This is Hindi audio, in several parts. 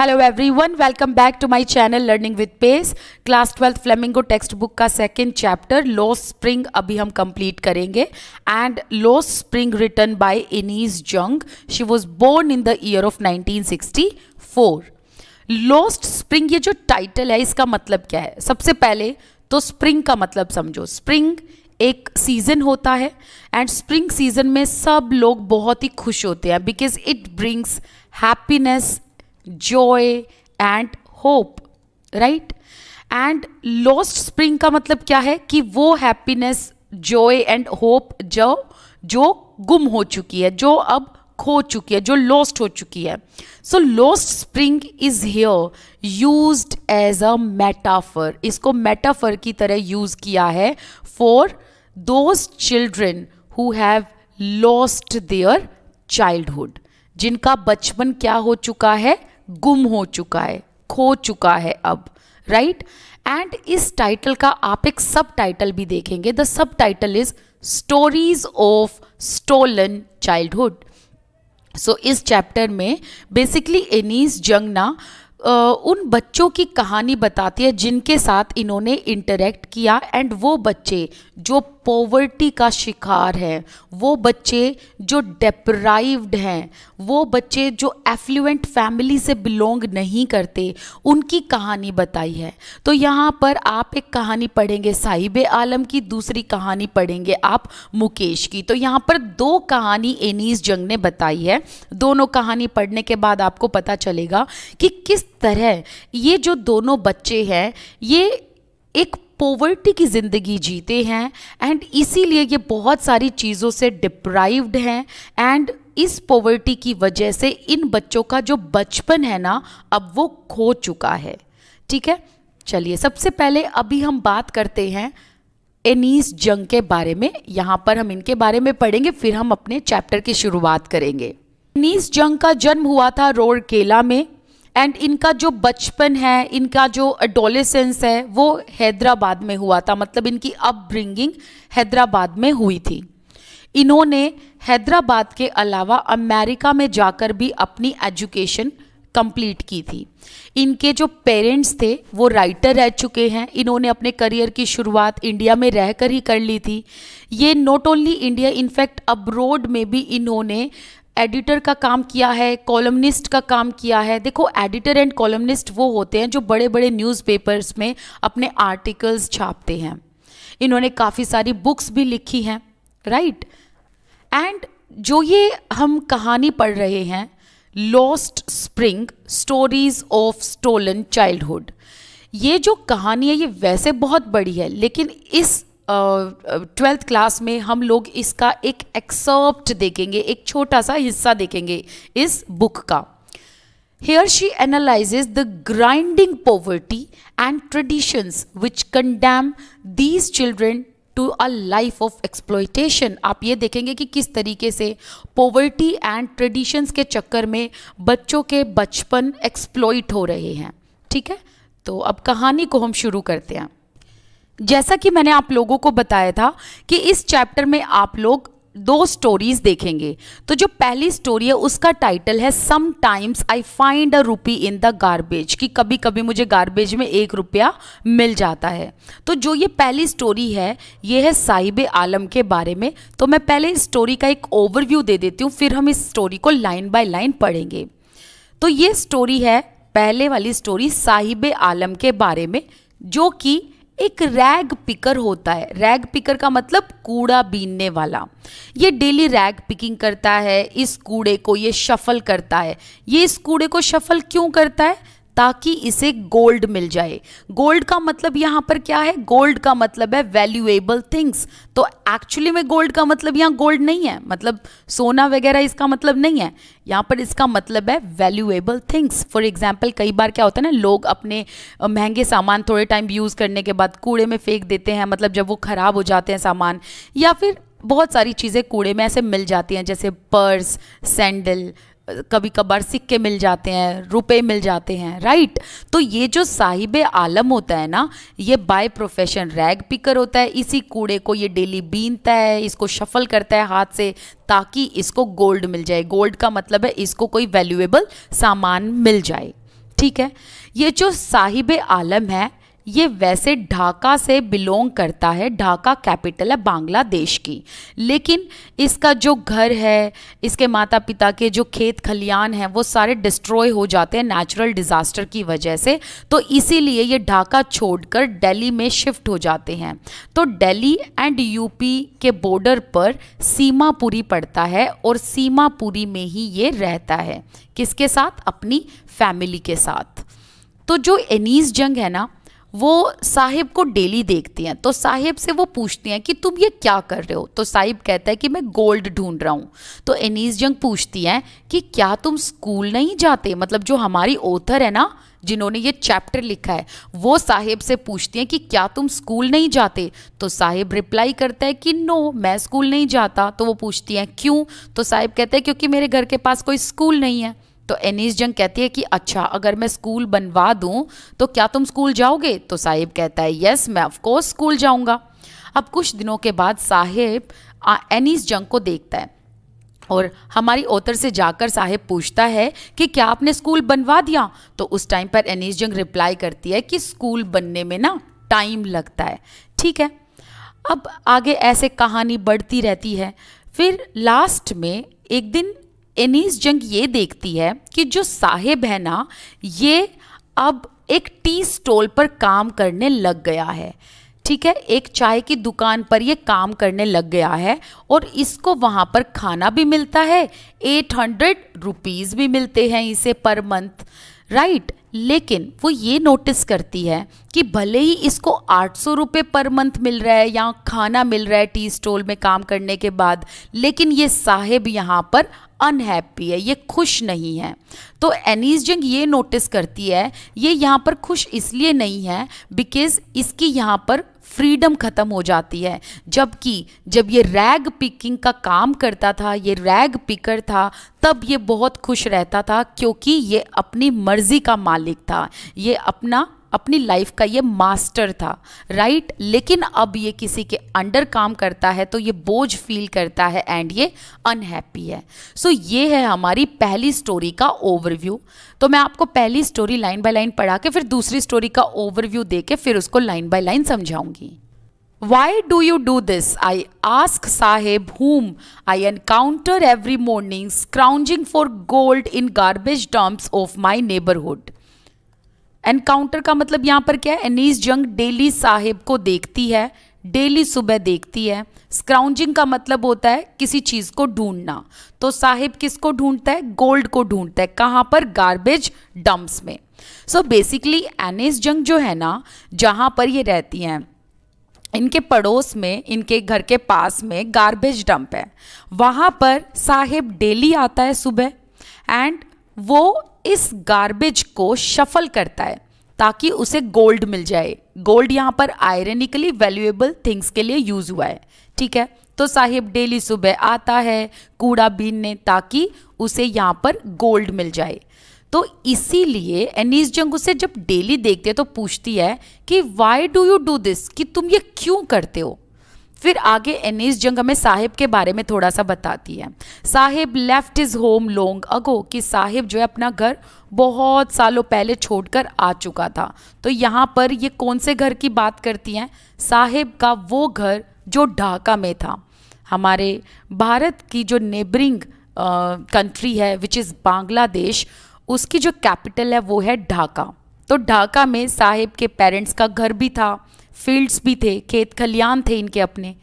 Hello everyone welcome back to my channel learning with pace class twelfth Flamingo text book का सेकंड चैप्टर लो स्प्रिंग अभी हम कंप्लीट करेंगे एंड लो spring written by Anees Jung she was born in the year of 1964 lost spring ये जो टाइटल है इसका मतलब क्या है सबसे पहले तो स्प्रिंग का मतलब समझो स्प्रिंग एक सीज़न होता है एंड स्प्रिंग सीज़न में सब लोग बहुत ही खुश होते हैं because it brings happiness joy and hope right and lost spring का मतलब क्या है कि वो हैप्पीनेस जॉय एंड होप जो जो गुम हो चुकी है जो अब खो चुकी है जो लॉस्ट हो चुकी है so lost spring is here use as a metaphor इसको मेटाफर की तरह यूज किया है for those children who have lost their childhood जिनका बचपन क्या हो चुका है गुम हो चुका है खो चुका है अब राइट एंड इस टाइटल का आप एक सब टाइटल भी देखेंगे the subtitle is stories of stolen childhood so इस चैप्टर में बेसिकली एनीस जंगना उन बच्चों की कहानी बताती है जिनके साथ इन्होंने इंटरेक्ट किया एंड वो बच्चे जो पॉवर्टी का शिकार है वो बच्चे जो डिप्राइव्ड हैं वो बच्चे जो एफ्लुएंट फैमिली से बिलोंग नहीं करते उनकी कहानी बताई है तो यहाँ पर आप एक कहानी पढ़ेंगे साहिब आलम की दूसरी कहानी पढ़ेंगे आप मुकेश की तो यहाँ पर दो कहानी एनीस जंग ने बताई है दोनों कहानी पढ़ने के बाद आपको पता चलेगा कि किस तरह ये जो दोनों बच्चे हैं ये एक पोवर्टी की ज़िंदगी जीते हैं एंड इसीलिए ये बहुत सारी चीज़ों से डिप्राइव्ड हैं एंड इस पोवर्टी की वजह से इन बच्चों का जो बचपन है ना अब वो खो चुका है ठीक है चलिए सबसे पहले अभी हम बात करते हैं एनीस जंग के बारे में यहाँ पर हम इनके बारे में पढ़ेंगे फिर हम अपने चैप्टर की शुरुआत करेंगे एनीस जंग का जन्म हुआ था रोड केला में एंड इनका जो बचपन है इनका जो एडोलेसेंस है वो हैदराबाद में हुआ था मतलब इनकी अपब्रिंगिंग हैदराबाद में हुई थी इन्होंने हैदराबाद के अलावा अमेरिका में जाकर भी अपनी एजुकेशन कंप्लीट की थी इनके जो पेरेंट्स थे वो राइटर रह चुके हैं इन्होंने अपने करियर की शुरुआत इंडिया में रहकर ही कर ली थी ये not only India in fact abroad में भी इन्होंने एडिटर का काम किया है कॉलमनिस्ट का काम किया है देखो एडिटर एंड कॉलमनिस्ट वो होते हैं जो बड़े बड़े न्यूज़पेपर्स में अपने आर्टिकल्स छापते हैं इन्होंने काफ़ी सारी बुक्स भी लिखी हैं राइट एंड जो ये हम कहानी पढ़ रहे हैं lost spring stories of stolen childhood ये जो कहानी है ये वैसे बहुत बड़ी है लेकिन इस ट्वेल्थ क्लास में हम लोग इसका एक एक्सर्प्ट देखेंगे एक छोटा सा हिस्सा देखेंगे इस बुक का here she analyze the grinding poverty and traditions which condemn these children to a life of exploitation आप ये देखेंगे कि किस तरीके से पॉवर्टी एंड ट्रेडिशंस के चक्कर में बच्चों के बचपन एक्सप्लोइट हो रहे हैं ठीक है तो अब कहानी को हम शुरू करते हैं जैसा कि मैंने आप लोगों को बताया था कि इस चैप्टर में आप लोग दो स्टोरीज देखेंगे तो जो पहली स्टोरी है उसका टाइटल है some times I find a रूपी इन द गार्बेज कि कभी कभी मुझे गार्बेज में एक रुपया मिल जाता है तो जो ये पहली स्टोरी है ये है साहिब आलम के बारे में तो मैं पहले इस स्टोरी का एक ओवरव्यू दे देती हूँ फिर हम इस स्टोरी को लाइन बाय लाइन पढ़ेंगे तो ये स्टोरी है पहले वाली स्टोरी साहिब आलम के बारे में जो कि एक रैग पिकर होता है रैग पिकर का मतलब कूड़ा बीनने वाला ये डेली रैग पिकिंग करता है इस कूड़े को ये शफल करता है ये इस कूड़े को शफल क्यों करता है ताकि इसे गोल्ड मिल जाए गोल्ड का मतलब यहाँ पर क्या है गोल्ड का मतलब है वैल्यूएबल थिंग्स तो एक्चुअली में गोल्ड का मतलब यहाँ गोल्ड नहीं है मतलब सोना वगैरह इसका मतलब नहीं है यहाँ पर इसका मतलब है वैल्यूएबल थिंग्स फॉर एग्जाम्पल कई बार क्या होता है ना लोग अपने महंगे सामान थोड़े टाइम यूज़ करने के बाद कूड़े में फेंक देते हैं मतलब जब वो ख़राब हो जाते हैं सामान या फिर बहुत सारी चीज़ें कूड़े में ऐसे मिल जाती हैं जैसे पर्स सैंडल कभी कभार सिक्के मिल जाते हैं रुपए मिल जाते हैं राइट तो ये जो साहिब आलम होता है ना ये बाय प्रोफेशन रैग पिकर होता है इसी कूड़े को ये डेली बीनता है इसको शफल करता है हाथ से ताकि इसको गोल्ड मिल जाए गोल्ड का मतलब है इसको कोई वैल्यूएबल सामान मिल जाए ठीक है ये जो साहिब आलम है ये वैसे ढाका से बिलोंग करता है ढाका कैपिटल है बांग्लादेश की लेकिन इसका जो घर है इसके माता पिता के जो खेत खलियान हैं वो सारे डिस्ट्रॉय हो जाते हैं नेचुरल डिज़ास्टर की वजह से तो इसीलिए ये ढाका छोड़कर दिल्ली में शिफ्ट हो जाते हैं तो दिल्ली एंड यूपी के बॉर्डर पर सीमापुरी पड़ता है और सीमापुरी में ही ये रहता है किसके साथ अपनी फैमिली के साथ तो जो एनीस जंग है ना वो साहिब को डेली देखती हैं तो साहिब से वो पूछती हैं कि तुम ये क्या कर रहे हो तो साहिब कहता है कि मैं गोल्ड ढूंढ रहा हूँ तो एनीस जंग पूछती हैं कि क्या तुम स्कूल नहीं जाते मतलब जो हमारी ऑथर है ना जिन्होंने ये चैप्टर लिखा है वो साहिब से पूछती हैं कि क्या तुम स्कूल नहीं जाते तो साहिब रिप्लाई करता है कि नो मैं स्कूल नहीं जाता तो वो पूछती हैं क्यों तो साहिब कहते हैं क्योंकि मेरे घर के पास कोई स्कूल नहीं है तो एनीस e जंग कहती है कि अच्छा अगर मैं स्कूल बनवा दूँ तो क्या तुम स्कूल जाओगे तो साहिब कहता है यस मैं ऑफकोर्स स्कूल जाऊँगा अब कुछ दिनों के बाद साहिब एनीस e जंग को देखता है और हमारी ओतर से जाकर साहिब पूछता है कि क्या आपने स्कूल बनवा दिया तो उस टाइम पर एनीस e जंग रिप्लाई करती है कि स्कूल बनने में ना टाइम लगता है ठीक है अब आगे ऐसे कहानी बढ़ती रहती है फिर लास्ट में एक दिन एनीस जंग ये देखती है कि जो साहिब है ना ये अब एक टी स्टॉल पर काम करने लग गया है ठीक है एक चाय की दुकान पर ये काम करने लग गया है और इसको वहाँ पर खाना भी मिलता है एट हंड्रेड रुपीज़ भी मिलते हैं इसे पर मंथ राइट लेकिन वो ये नोटिस करती है कि भले ही इसको आठ सौ रुपये पर मंथ मिल रहा है या खाना मिल रहा है टी स्टॉल में काम करने के बाद लेकिन ये साहेब यहाँ पर अनहैप्पी है ये खुश नहीं है तो एनीस जंग ये नोटिस करती है ये यहाँ पर खुश इसलिए नहीं है बिकॉज इसकी यहाँ पर फ्रीडम ख़त्म हो जाती है जबकि जब ये रैग पिकिंग का काम करता था ये रैग पिकर था तब ये बहुत खुश रहता था क्योंकि ये अपनी मर्ज़ी का मालिक था ये अपना अपनी लाइफ का ये मास्टर था राइट लेकिन अब ये किसी के अंडर काम करता है तो ये बोझ फील करता है एंड ये अनहैप्पी है सो so, ये है हमारी पहली स्टोरी का ओवरव्यू तो मैं आपको पहली स्टोरी लाइन बाय लाइन पढ़ा के फिर दूसरी स्टोरी का ओवरव्यू दे के फिर उसको लाइन बाय लाइन समझाऊंगी Why do you do this? I ask Sahib, whom I encounter every morning scrounging for gold in garbage dumps of my neighborhood. Encounter का मतलब यहाँ पर क्या है एनीस जंग डेली साहिब को देखती है डेली सुबह देखती है स्क्राउंजिंग का मतलब होता है किसी चीज़ को ढूंढना तो साहिब किसको ढूंढता है गोल्ड को ढूंढता है कहाँ पर गार्बेज डम्प्स में सो बेसिकली एनिस जंग जो है ना जहाँ पर ये रहती हैं इनके पड़ोस में इनके घर के पास में गार्बेज डंप है वहाँ पर साहिब डेली आता है सुबह एंड वो इस गार्बेज को शफल करता है ताकि उसे गोल्ड मिल जाए गोल्ड यहाँ पर आयरनिकली वैल्यूएबल थिंग्स के लिए यूज हुआ है ठीक है तो साहिब डेली सुबह आता है कूड़ा बीनने ताकि उसे यहाँ पर गोल्ड मिल जाए तो इसीलिए एनीस जंग उसे जब डेली देखते हैं तो पूछती है कि why do you do this कि तुम ये क्यों करते हो फिर आगे एनीस जंग हमें साहिब के बारे में थोड़ा सा बताती है Saheb left is home long ago कि साहिब जो है अपना घर बहुत सालों पहले छोड़कर आ चुका था तो यहाँ पर ये कौन से घर की बात करती हैं साहिब का वो घर जो ढाका में था हमारे भारत की जो नेबरिंग कंट्री है विच इज़ बांग्लादेश उसकी जो कैपिटल है वो है ढाका तो ढाका में साहिब के पेरेंट्स का घर भी था फील्ड्स भी थे खेत खलियान थे इनके अपने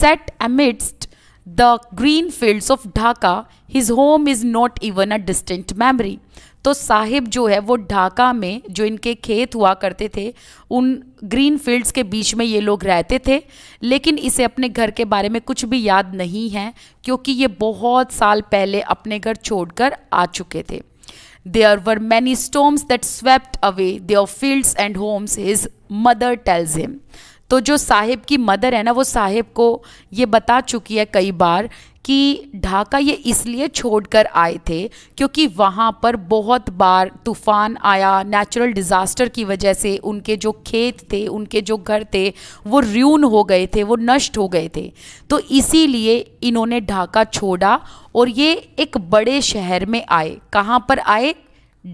set amidst the green fields of Dhaka his home is not even a distant memory तो साहिब जो है वो ढाका में जो इनके खेत हुआ करते थे उन ग्रीन फील्ड्स के बीच में ये लोग रहते थे लेकिन इसे अपने घर के बारे में कुछ भी याद नहीं है क्योंकि ये बहुत साल पहले अपने घर छोड़कर आ चुके थे there were many storms that swept away their fields and homes his mother tells him तो जो साहिब की मदर है ना वो साहिब को ये बता चुकी है कई बार कि ढाका ये इसलिए छोड़कर आए थे क्योंकि वहाँ पर बहुत बार तूफ़ान आया नेचुरल डिज़ास्टर की वजह से उनके जो खेत थे उनके जो घर थे वो र्यून हो गए थे वो नष्ट हो गए थे तो इसीलिए इन्होंने ढाका छोड़ा और ये एक बड़े शहर में आए कहाँ पर आए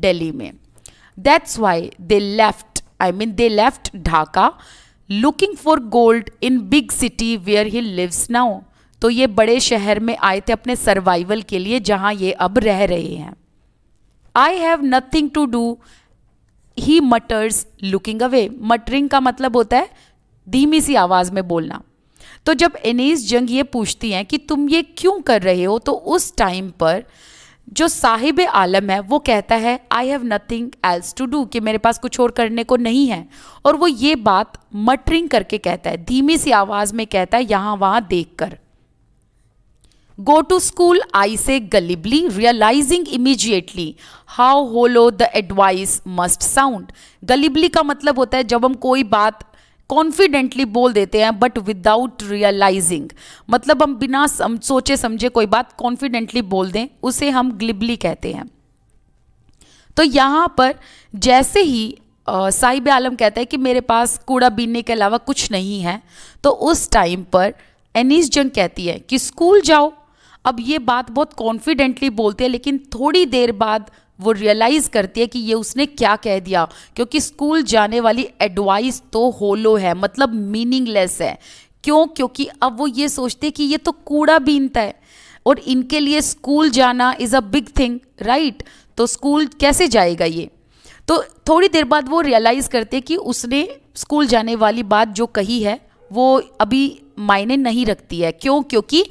दिल्ली में that's why they left I mean they left Dhaka looking for gold in big city where he lives now तो ये बड़े शहर में आए थे अपने सर्वाइवल के लिए जहाँ ये अब रह रहे हैं I have nothing to do he mutters looking away muttering का मतलब होता है धीमी सी आवाज़ में बोलना तो जब एनीस जंग ये पूछती हैं कि तुम ये क्यों कर रहे हो तो उस टाइम पर जो साहिब आलम है वो कहता है I have nothing else to do कि मेरे पास कुछ और करने को नहीं है और वो ये बात मटरिंग करके कहता है धीमी सी आवाज़ में कहता है यहां वहां देख कर गो to school I say glibly realising immediately how hollow the advice must sound glibly का मतलब होता है जब हम कोई बात कॉन्फिडेंटली बोल देते हैं बट विदाउट रियलाइजिंग मतलब हम बिना सम, सोचे समझे कोई बात कॉन्फिडेंटली बोल दें उसे हम ग्लिबली कहते हैं तो यहाँ पर जैसे ही साहिब आलम कहता है कि मेरे पास कूड़ा बीनने के अलावा कुछ नहीं है तो उस टाइम पर एनीस जंग कहती है कि स्कूल जाओ अब ये बात बहुत कॉन्फिडेंटली बोलते हैं लेकिन थोड़ी देर बाद वो रियलाइज़ करती है कि ये उसने क्या कह दिया क्योंकि स्कूल जाने वाली एडवाइस तो होलो है मतलब मीनिंगलेस है क्यों क्योंकि अब वो ये सोचते हैं कि ये तो कूड़ा बीनता है और इनके लिए स्कूल जाना is a big thing right तो स्कूल कैसे जाएगा ये तो थोड़ी देर बाद वो रियलाइज़ करते हैं कि उसने स्कूल जाने वाली बात जो कही है वो अभी मायने नहीं रखती है क्यों क्योंकि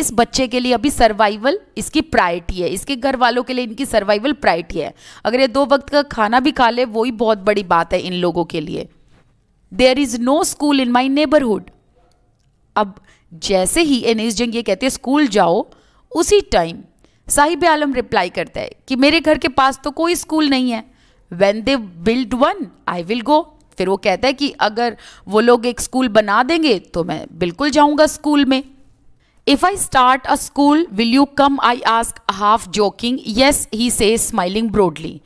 इस बच्चे के लिए अभी सर्वाइवल इसकी प्रायरिटी है इसके घर वालों के लिए इनकी सर्वाइवल प्रायरिटी है अगर ये दो वक्त का खाना भी खा ले वही बहुत बड़ी बात है इन लोगों के लिए there is no school in my neighbourhood अब जैसे ही एन जंग ये कहते हैं स्कूल जाओ उसी टाइम साहिब आलम रिप्लाई करता है कि मेरे घर के पास तो कोई स्कूल नहीं है when they build one I will go फिर वो कहता है कि अगर वो लोग एक स्कूल बना देंगे तो मैं बिल्कुल जाऊंगा स्कूल में If I start a school, will you come? I ask, half joking. Yes, he says, smiling broadly.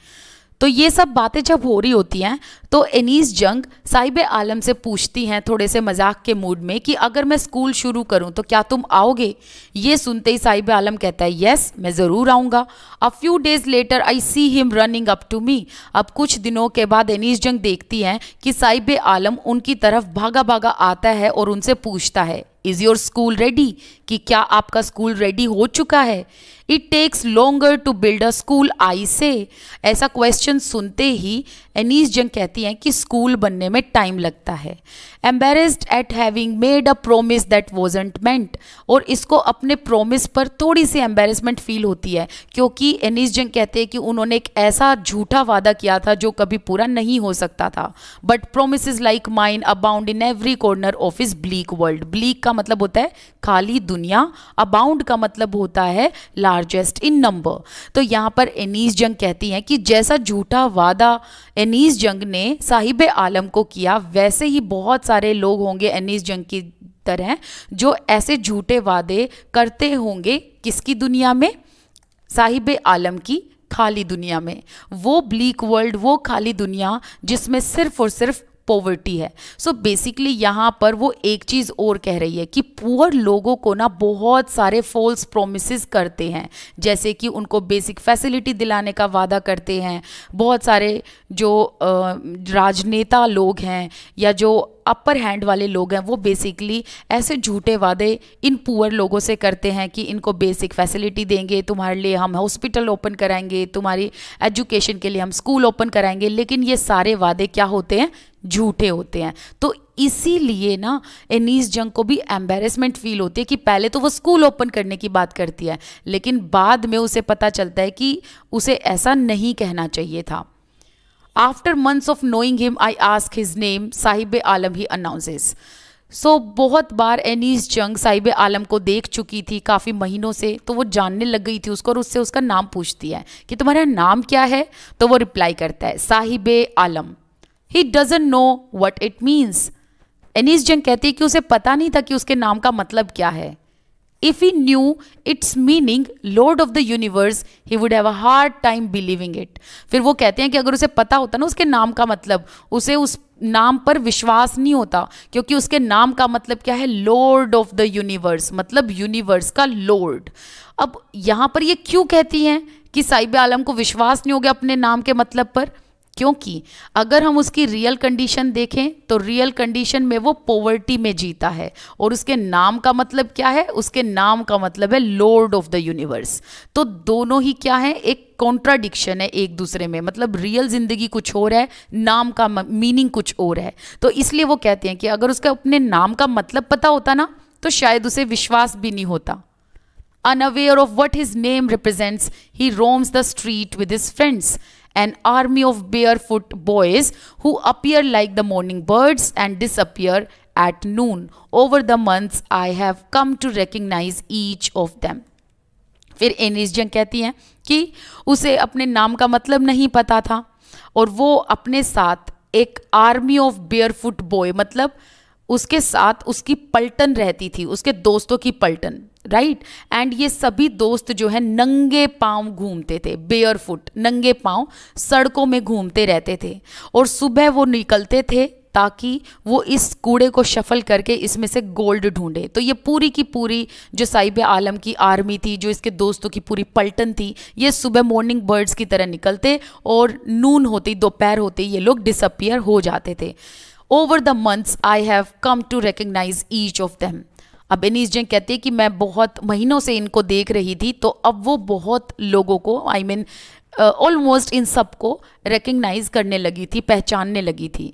तो ये सब बातें जब हो रही होती हैं तो एनीस जंग साहिब आलम से पूछती हैं थोड़े से मजाक के मूड में कि अगर मैं स्कूल शुरू करूं तो क्या तुम आओगे ये सुनते ही साहिब आलम कहता है यस मैं ज़रूर आऊँगा a few days later I see him running up to me अब कुछ दिनों के बाद एनीस जंग देखती हैं कि साहिब आलम उनकी तरफ भागा भागा आता है और उनसे पूछता है इज़ योर स्कूल रेडी कि क्या आपका स्कूल रेडी हो चुका है it takes longer to build a school I say ऐसा क्वेश्चन सुनते ही एनीस जंग कहती हैं कि स्कूल बनने में टाइम लगता है embarrassed at having made a promise that wasn't meant और इसको अपने प्रोमिस पर थोड़ी सी एम्बेरसमेंट फील होती है क्योंकि एनीस जंग कहते हैं कि उन्होंने एक ऐसा झूठा वादा किया था जो कभी पूरा नहीं हो सकता था but promise like mine abound in every corner of is bleak world bleak का मतलब होता है खाली दुनिया अबाउंड का मतलब होता है ला लार्जेस्ट इन नंबर तो यहाँ पर एनीस जंग कहती हैं कि जैसा झूठा वादा एनीस जंग ने साहिब आलम को किया वैसे ही बहुत सारे लोग होंगे एनीस जंग की तरह जो ऐसे झूठे वादे करते होंगे किसकी दुनिया में साहिब आलम की खाली दुनिया में वो ब्लीक वर्ल्ड वो खाली दुनिया जिसमें सिर्फ और सिर्फ पोवर्टी है सो so बेसिकली यहाँ पर वो एक चीज़ और कह रही है कि पुअर लोगों को ना बहुत सारे फॉल्स प्रोमिस करते हैं जैसे कि उनको बेसिक फैसिलिटी दिलाने का वादा करते हैं बहुत सारे जो राजनेता लोग हैं या जो अपर हैंड वाले लोग हैं वो बेसिकली ऐसे झूठे वादे इन पुअर लोगों से करते हैं कि इनको बेसिक फैसिलिटी देंगे तुम्हारे लिए हम हॉस्पिटल ओपन कराएंगे तुम्हारी एजुकेशन के लिए हम स्कूल ओपन कराएंगे लेकिन ये सारे वादे क्या होते हैं झूठे होते हैं तो इसीलिए ना एनीस जंग को भी एम्बेरसमेंट फील होती है कि पहले तो वो स्कूल ओपन करने की बात करती है लेकिन बाद में उसे पता चलता है कि उसे ऐसा नहीं कहना चाहिए था after months of knowing him I ask his name Saheb Alam he announces so so, बहुत बार एनीस जंग साहिब आलम को देख चुकी थी काफ़ी महीनों से तो वो जानने लग गई थी उसको और उससे उसका नाम पूछती है कि तुम्हारा नाम क्या है तो वो रिप्लाई करता है Saheb Alam he doesn't know what it means Anees Jung कहती है कि उसे पता नहीं था कि उसके नाम का मतलब क्या है if he knew its meaning lord of the universe he would have a hard time believing it फिर वो कहते हैं कि अगर उसे पता होता ना उसके नाम का मतलब उसे उस नाम पर विश्वास नहीं होता क्योंकि उसके नाम का मतलब क्या है लॉर्ड ऑफ द यूनिवर्स मतलब यूनिवर्स का लॉर्ड अब यहां पर ये क्यों कहती हैं कि साइब आलम को विश्वास नहीं हो गया अपने नाम के मतलब पर क्योंकि अगर हम उसकी रियल कंडीशन देखें तो रियल कंडीशन में वो पोवर्टी में जीता है और उसके नाम का मतलब क्या है उसके नाम का मतलब है लॉर्ड ऑफ द यूनिवर्स तो दोनों ही क्या है एक कॉन्ट्राडिक्शन है एक दूसरे में मतलब रियल ज़िंदगी कुछ और है नाम का मीनिंग कुछ और है तो इसलिए वो कहते हैं कि अगर उसका अपने नाम का मतलब पता होता ना तो शायद उसे विश्वास भी नहीं होता unaware of what his name represents he roams the street with his friends an army of barefoot boys who appear like the morning birds and disappear at noon. Over the months, I have come to recognize each of them. फिर एनिस जंग कहती हैं कि उसे अपने नाम का मतलब नहीं पता था और वो अपने साथ एक आर्मी ऑफ बेयरफुट बॉय मतलब उसके साथ उसकी पलटन रहती थी उसके दोस्तों की पलटन राइट एंड ये सभी दोस्त जो है नंगे पाँव घूमते थे बेयर फुट नंगे पाँव सड़कों में घूमते रहते थे और सुबह वो निकलते थे ताकि वो इस कूड़े को शफल करके इसमें से गोल्ड ढूंढे तो ये पूरी की पूरी जो साहिब आलम की आर्मी थी जो इसके दोस्तों की पूरी पलटन थी ये सुबह मॉर्निंग बर्ड्स की तरह निकलते और नून होते दोपहर होते ये लोग डिसअपियर हो जाते थे over the months I have come to recognise each of them अब एनीस जंग कहती है कि मैं बहुत महीनों से इनको देख रही थी तो अब वो बहुत लोगों को आई मीन ऑलमोस्ट इन सबको रिकग्नाइज करने लगी थी पहचानने लगी थी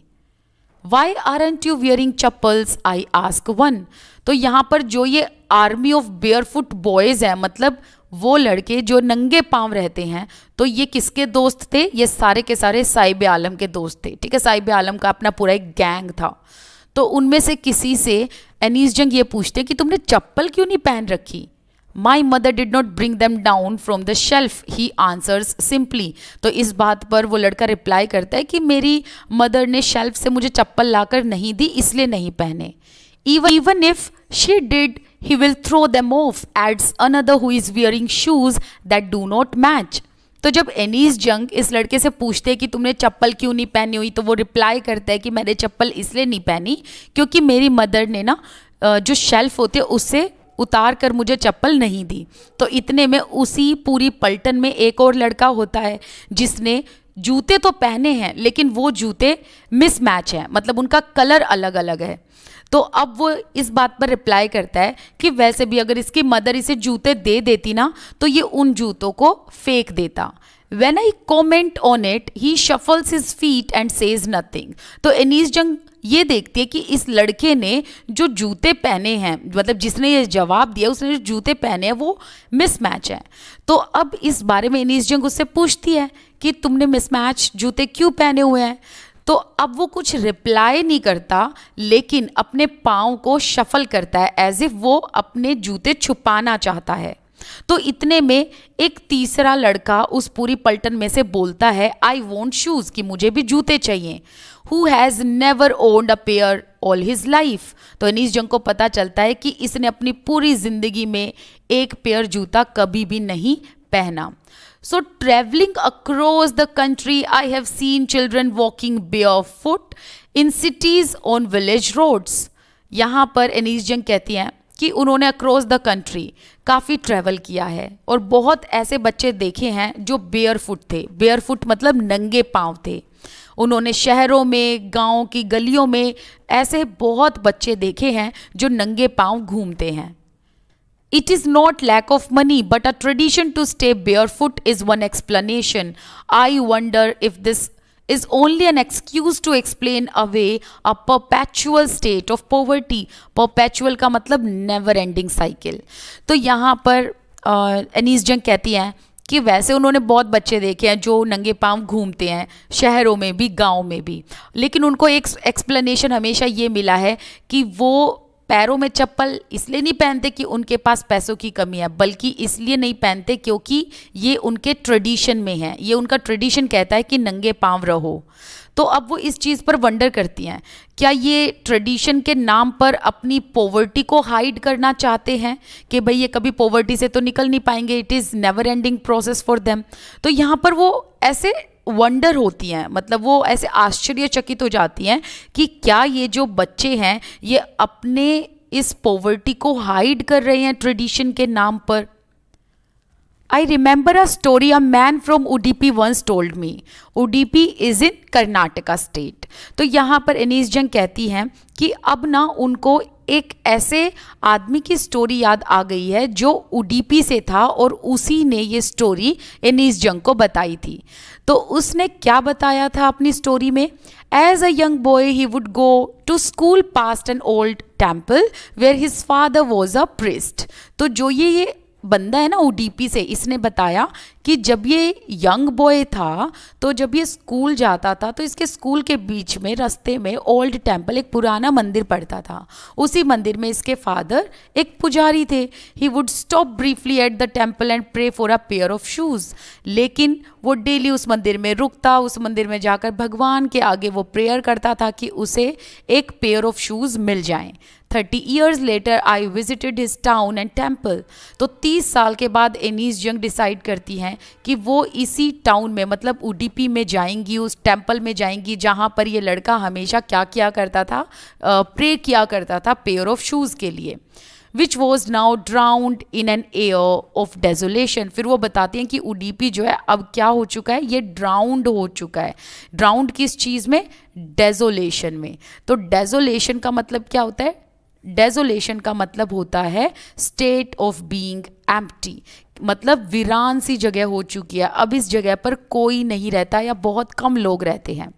why aren't you wearing chappals I ask one तो यहाँ पर जो ये army of barefoot boys है मतलब वो लड़के जो नंगे पाँव रहते हैं तो ये किसके दोस्त थे ये सारे के सारे साहिब आलम के दोस्त थे ठीक है साहिब आलम का अपना पूरा एक गैंग था तो उनमें से किसी से एनीस जंग ये पूछते हैं कि तुमने चप्पल क्यों नहीं पहन रखी my mother did not bring them down from the shelf he answers simply तो इस बात पर वो लड़का रिप्लाई करता है कि मेरी मदर ने शेल्फ से मुझे चप्पल लाकर नहीं दी इसलिए नहीं पहने even even if she did he will throw them off adds another who is wearing shoes that do not match तो जब एनीस जंग इस लड़के से पूछते हैं कि तुमने चप्पल क्यों नहीं पहनी हुई तो वो रिप्लाई करता है कि मैंने चप्पल इसलिए नहीं पहनी क्योंकि मेरी मदर ने ना जो शेल्फ होते उससे उतार कर मुझे चप्पल नहीं दी तो इतने में उसी पूरी पलटन में एक और लड़का होता है जिसने जूते तो पहने हैं लेकिन वो जूते मिसमैच हैं मतलब उनका कलर अलग अलग है तो अब वो इस बात पर रिप्लाई करता है कि वैसे भी अगर इसकी मदर इसे जूते दे देती ना तो ये उन जूतों को फेंक देता when I comment on it he shuffles his feet and says nothing तो एनीस जंग ये देखती है कि इस लड़के ने जो जूते पहने हैं मतलब जिसने ये जवाब दिया उसने जो जूते पहने हैं वो मिसमैच है तो अब इस बारे में एनीस जंग उससे पूछती है कि तुमने मिसमैच जूते क्यों पहने हुए हैं तो अब वो कुछ रिप्लाई नहीं करता लेकिन अपने पाँव को शफल करता है एज इफ वो अपने जूते छुपाना चाहता है तो इतने में एक तीसरा लड़का उस पूरी पलटन में से बोलता है आई वॉन्ट शूज़ कि मुझे भी जूते चाहिए who has never owned a pair all his life तो अनीस जंग को पता चलता है कि इसने अपनी पूरी ज़िंदगी में एक पेयर जूता कभी भी नहीं पहना so travelling across the country I have seen seen walking walking foot in cities on village roads यहाँ पर एनीस जंग कहती हैं कि उन्होंने अक्रॉस द कंट्री काफ़ी ट्रैवल किया है और बहुत ऐसे बच्चे देखे हैं जो बेयर फुट थे बेयर फुट मतलब नंगे पाँव थे उन्होंने शहरों में गाँव की गलियों में ऐसे बहुत बच्चे देखे हैं जो नंगे पाँव घूमते हैं It is not lack of money, but a tradition to stay barefoot is one explanation. I wonder if this is only an excuse to explain away a perpetual state of poverty. Perpetual का मतलब never ending cycle. तो यहाँ पर अनीस जंग कहती हैं कि वैसे उन्होंने बहुत बच्चे देखे हैं जो नंगे पाँव घूमते हैं शहरों में भी गाँव में भी लेकिन उनको एक एक्सप्लेनेशन हमेशा ये मिला है कि वो पैरों में चप्पल इसलिए नहीं पहनते कि उनके पास पैसों की कमी है बल्कि इसलिए नहीं पहनते क्योंकि ये उनके ट्रेडिशन में है ये उनका ट्रेडिशन कहता है कि नंगे पाँव रहो तो अब वो इस चीज़ पर वंडर करती हैं क्या ये ट्रेडिशन के नाम पर अपनी पोवर्टी को हाइड करना चाहते हैं कि भाई ये कभी पोवर्टी से तो निकल नहीं पाएंगे it is never ending process for them तो यहाँ पर वो ऐसे वंडर होती हैं मतलब वो ऐसे आश्चर्यचकित हो जाती हैं कि क्या ये जो बच्चे हैं ये अपने इस पॉवर्टी को हाइड कर रहे हैं ट्रेडिशन के नाम पर I remember a story a man from Udupi once told me Udupi is in Karnataka state तो यहाँ पर एनीस जंग कहती हैं कि अब ना उनको एक ऐसे आदमी की स्टोरी याद आ गई है जो उडीपी से था और उसी ने ये स्टोरी एनीस जंग को बताई थी तो उसने क्या बताया था अपनी स्टोरी में as a young boy he would go to school past an old temple where his father was a priest तो जो ये ये बंदा है ना ओडीपी से इसने बताया कि जब ये यंग बॉय था तो जब ये स्कूल जाता था तो इसके स्कूल के बीच में रास्ते में ओल्ड टेम्पल एक पुराना मंदिर पड़ता था उसी मंदिर में इसके फादर एक पुजारी थे he would stop briefly at the temple and pray for a pair of shoes लेकिन वो डेली उस मंदिर में रुकता उस मंदिर में जाकर भगवान के आगे वो प्रेयर करता था कि उसे एक पेयर ऑफ शूज़ मिल जाएँ thirty years later I visited his town and temple तो तीस साल के बाद एनीस जंग डिसाइड करती हैं कि वो इसी टाउन में मतलब ओ में जाएंगी उस टेम्पल में जाएंगी जहाँ पर ये लड़का हमेशा क्या किया करता था प्रे किया करता था पेयर ऑफ शूज़ के लिए which was now drowned in an air of desolation फिर वो बताती हैं कि उडीपी जो है अब क्या हो चुका है ये ड्राउंड हो चुका है ड्राउंड किस चीज़ में डेजोलेशन में तो डेजोलेशन का मतलब क्या होता है डेजोलेशन का मतलब होता है स्टेट ऑफ बीइंग एम्प्टी मतलब वीरान सी जगह हो चुकी है अब इस जगह पर कोई नहीं रहता या बहुत कम लोग रहते हैं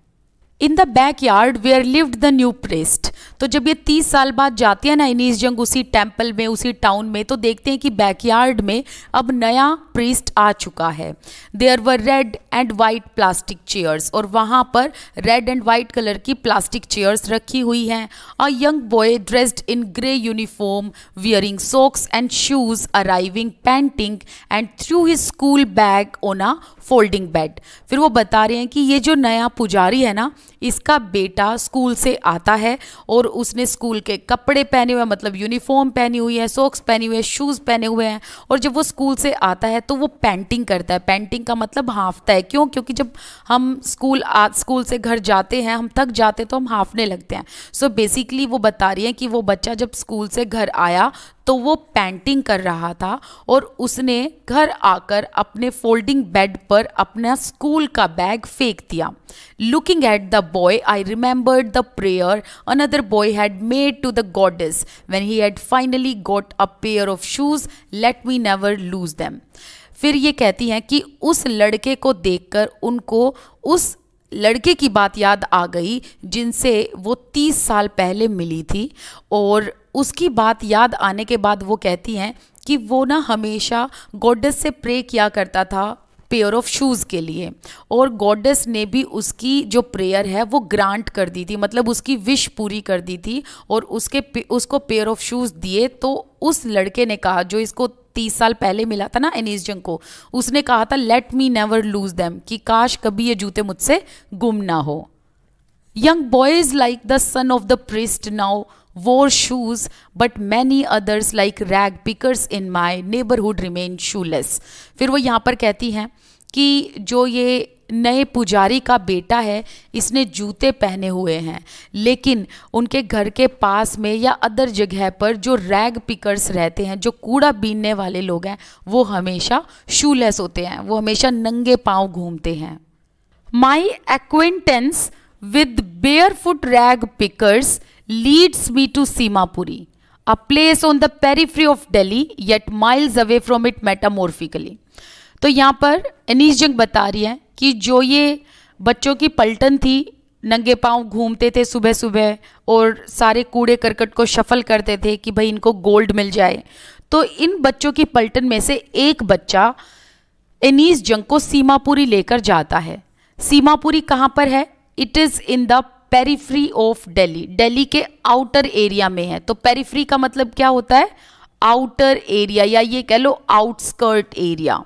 in the backyard where lived the new priest तो जब ये तीस साल बाद जाते हैं ना इनीस जंग उसी टेम्पल में उसी टाउन में तो देखते हैं कि बैकयार्ड में अब नया प्रेस्ट आ चुका है there were red and white plastic chairs और वहाँ पर रेड एंड वाइट कलर की प्लास्टिक चेयर्स रखी हुई हैं a young boy dressed in grey uniform wearing socks and shoes arriving panting and threw his school bag on a folding bed फिर वो बता रहे हैं कि ये जो नया पुजारी है ना इसका बेटा स्कूल से आता है और उसने स्कूल के कपड़े पहने हुए मतलब यूनिफॉर्म पहनी हुई है सॉक्स पहनी हुई है शूज़ पहने हुए हैं और जब वो स्कूल से आता है तो वो पेंटिंग करता है पेंटिंग का मतलब हाँफता है क्यों क्योंकि जब हम स्कूल आ, स्कूल से घर जाते हैं हम थक जाते तो हम हाँफने लगते हैं सो so बेसिकली वो बता रही है कि वो बच्चा जब स्कूल से घर आया तो वो पेंटिंग कर रहा था और उसने घर आकर अपने फोल्डिंग बेड पर अपना स्कूल का बैग फेंक दिया looking at the boy I remembered the prayer another boy had made to the goddess when he had finally got a pair of shoes let me never lose them फिर ये कहती हैं कि उस लड़के को देखकर उनको उस लड़के की बात याद आ गई जिनसे वो तीस साल पहले मिली थी और उसकी बात याद आने के बाद वो कहती हैं कि वो ना हमेशा गॉडेस से प्रे किया करता था पेयर ऑफ शूज़ के लिए और गॉडेस ने भी उसकी जो प्रेयर है वो ग्रांट कर दी थी मतलब उसकी विश पूरी कर दी थी और उसके उसको पेयर ऑफ शूज़ दिए तो उस लड़के ने कहा जो इसको तीस साल पहले मिला था ना एनीस जंग को उसने कहा था let me never lose them कि काश कभी ये जूते मुझसे गुम ना हो young boys like the son of the priest now wore shoes but many others like rag pickers in my neighbourhood remain shoeless फिर वो यहाँ पर कहती हैं कि जो ये नए पुजारी का बेटा है इसने जूते पहने हुए हैं लेकिन उनके घर के पास में या अदर जगह पर जो रैग पिकर्स रहते हैं जो कूड़ा बीनने वाले लोग हैं वो हमेशा शूलेस होते हैं वो हमेशा नंगे पांव घूमते हैं my acquaintance with barefoot rag pickers leads me to Seemapuri a place on the periphery of Delhi yet miles away from it metamorphically. तो यहाँ पर अनीस जंग बता रही है कि जो ये बच्चों की पलटन थी नंगे पांव घूमते थे सुबह सुबह और सारे कूड़े करकट को शफल करते थे कि भाई इनको गोल्ड मिल जाए तो इन बच्चों की पलटन में से एक बच्चा एनीस जंग को सीमापुरी लेकर जाता है सीमापुरी कहाँ पर है it is in the periphery of Delhi Delhi के आउटर एरिया में है तो पेरीफ्री का मतलब क्या होता है आउटर एरिया या ये कह लो outskirt area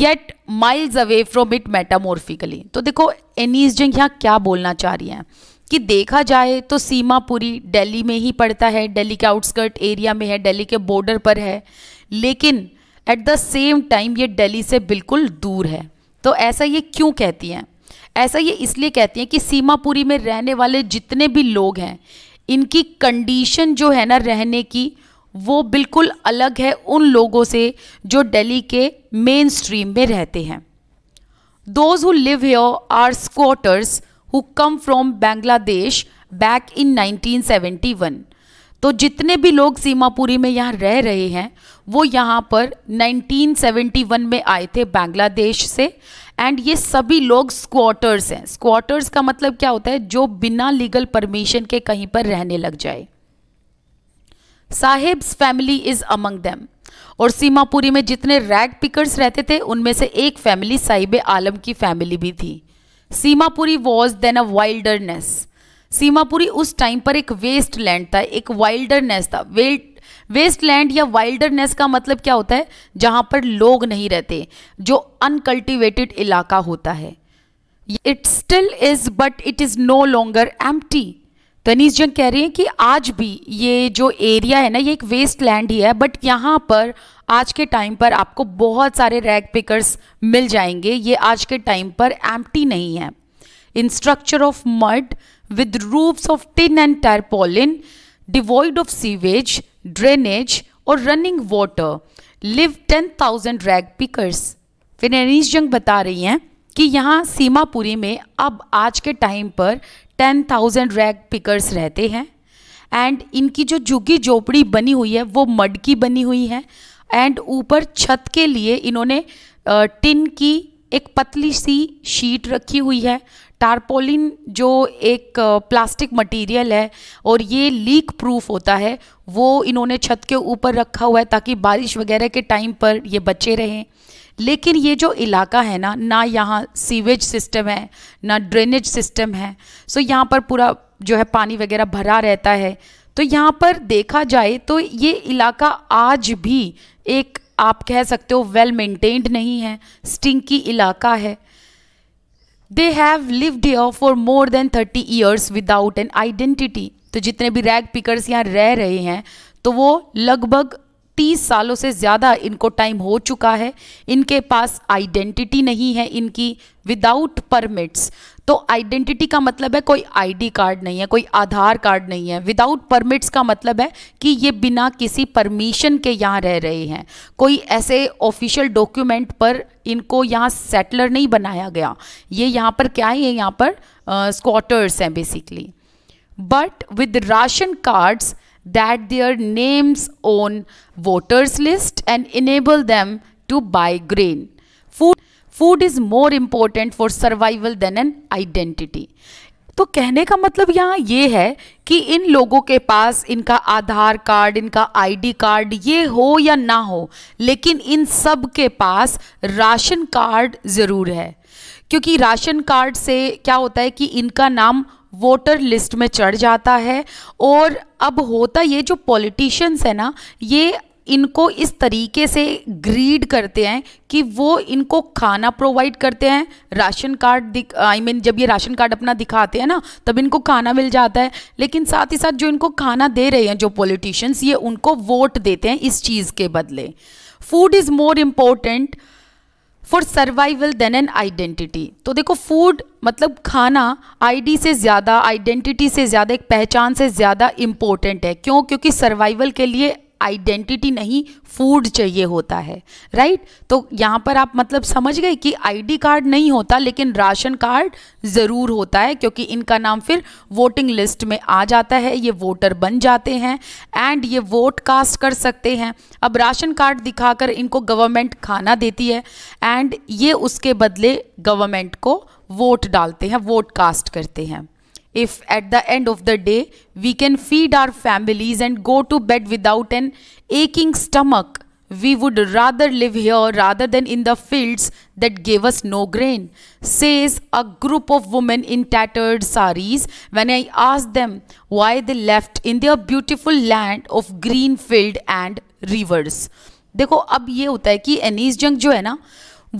yet miles away from it metamorphically तो देखो एनीस जंग यहाँ क्या बोलना चाह रही हैं कि देखा जाए तो सीमा पूरी दिल्ली में ही पड़ता है दिल्ली के आउटस्कर्ट एरिया में है दिल्ली के बॉर्डर पर है लेकिन एट द सेम टाइम ये दिल्ली से बिल्कुल दूर है तो ऐसा ये क्यों कहती हैं ऐसा ये इसलिए कहती हैं कि सीमापुरी में रहने वाले जितने भी लोग हैं इनकी कंडीशन जो है ना रहने की वो बिल्कुल अलग है उन लोगों से जो दिल्ली के मेन स्ट्रीम में रहते हैं those who live here are squatters who come from Bangladesh back in 1971 तो जितने भी लोग सीमापुरी में यहाँ रह रहे हैं वो यहाँ पर 1971 में आए थे बांग्लादेश से एंड ये सभी लोग स्क्वाटर्स हैं स्क्वाटर्स का मतलब क्या होता है जो बिना लीगल परमिशन के कहीं पर रहने लग जाए Saheb's family is among them और सीमापुरी में जितने रैग पिकर्स रहते थे उनमें से एक फैमिली साहिब आलम की फैमिली भी थी Seemapuri was then a wilderness Seemapuri उस टाइम पर एक वेस्ट लैंड था एक वाइल्डरनेस था वेल्ट वेस्ट लैंड या वाइल्डरनेस का मतलब क्या होता है जहाँ पर लोग नहीं रहते जो अनकल्टिवेटेड इलाका होता है it still is but it is no longer empty Anees Jung कह रही हैं कि आज भी ये जो एरिया है ना ये एक वेस्ट लैंड ही है बट यहाँ पर आज के टाइम पर आपको बहुत सारे रैग पिकर्स मिल जाएंगे ये आज के टाइम पर एम्प्टी नहीं है in structure of mud with roofs of tin and tarpaulin devoid of sewage drainage और running water live ten thousand rag pickers फिर अनीस जंग बता रही हैं कि यहाँ सीमापुरी में अब आज के टाइम पर टेन थाउजेंड रैग पिकर्स रहते हैं एंड इनकी जो झुग्गी झोपड़ी बनी हुई है वो मड की बनी हुई है एंड ऊपर छत के लिए इन्होंने टिन की एक पतली सी शीट रखी हुई है टारपोलिन जो एक प्लास्टिक मटेरियल है और ये लीक प्रूफ होता है वो इन्होंने छत के ऊपर रखा हुआ है ताकि बारिश वगैरह के टाइम पर ये बचे रहें लेकिन ये जो इलाका है ना ना यहाँ सीवेज सिस्टम है ना ड्रेनेज सिस्टम है सो यहाँ पर पूरा जो है पानी वगैरह भरा रहता है तो यहाँ पर देखा जाए तो ये इलाका आज भी एक आप कह सकते हो वेल मेंटेन्ड नहीं है स्टिंकी इलाका है they have lived here for more than thirty years without an identity तो जितने भी रैग पिकर्स यहाँ रह रहे हैं तो वो लगभग तीस सालों से ज़्यादा इनको टाइम हो चुका है इनके पास आइडेंटिटी नहीं है इनकी विदाउट परमिट्स तो आइडेंटिटी का मतलब है कोई आईडी कार्ड नहीं है कोई आधार कार्ड नहीं है विदाउट परमिट्स का मतलब है कि ये बिना किसी परमिशन के यहाँ रह रहे हैं कोई ऐसे ऑफिशियल डॉक्यूमेंट पर इनको यहाँ सेटलर नहीं बनाया गया ये यहाँ पर क्या है ये यहाँ पर स्कॉटर्स हैं basically but with ration cards that their names on voters list and enable them to buy grain. Food, food is more important for survival than an identity. तो कहने का मतलब यहाँ ये है कि इन लोगों के पास इनका आधार कार्ड इनका आईडी कार्ड ये हो या ना हो लेकिन इन सब के पास राशन कार्ड ज़रूर है क्योंकि राशन कार्ड से क्या होता है कि इनका नाम वोटर लिस्ट में चढ़ जाता है और अब होता ये जो पॉलिटिशियंस है ना ये इनको इस तरीके से ग्रीड करते हैं कि वो इनको खाना प्रोवाइड करते हैं राशन कार्ड आई मीन जब ये राशन कार्ड अपना दिखाते हैं ना तब इनको खाना मिल जाता है लेकिन साथ ही साथ जो इनको खाना दे रहे हैं जो पॉलिटिशियंस ये उनको वोट देते हैं इस चीज़ के बदले food is more important for survival than an identity तो देखो फूड मतलब खाना आईडी से ज़्यादा आइडेंटिटी से ज़्यादा एक पहचान से ज़्यादा इम्पोर्टेंट है क्यों क्योंकि सर्वाइवल के लिए आइडेंटिटी नहीं फूड चाहिए होता है राइट तो यहाँ पर आप मतलब समझ गए कि आईडी कार्ड नहीं होता लेकिन राशन कार्ड ज़रूर होता है क्योंकि इनका नाम फिर वोटिंग लिस्ट में आ जाता है ये वोटर बन जाते हैं एंड ये वोट कास्ट कर सकते हैं अब राशन कार्ड दिखाकर इनको गवर्नमेंट खाना देती है एंड ये उसके बदले गवर्नमेंट को वोट डालते हैं वोट कास्ट करते हैं if at the end of the day we can feed our families and go to bed without an aching stomach, we would rather live here rather than in the fields that gave us no grain, says a group of women in tattered saris when I asked them why they left in their beautiful land of green field and rivers. देखो अब ये होता है कि एनीस जंग जो है ना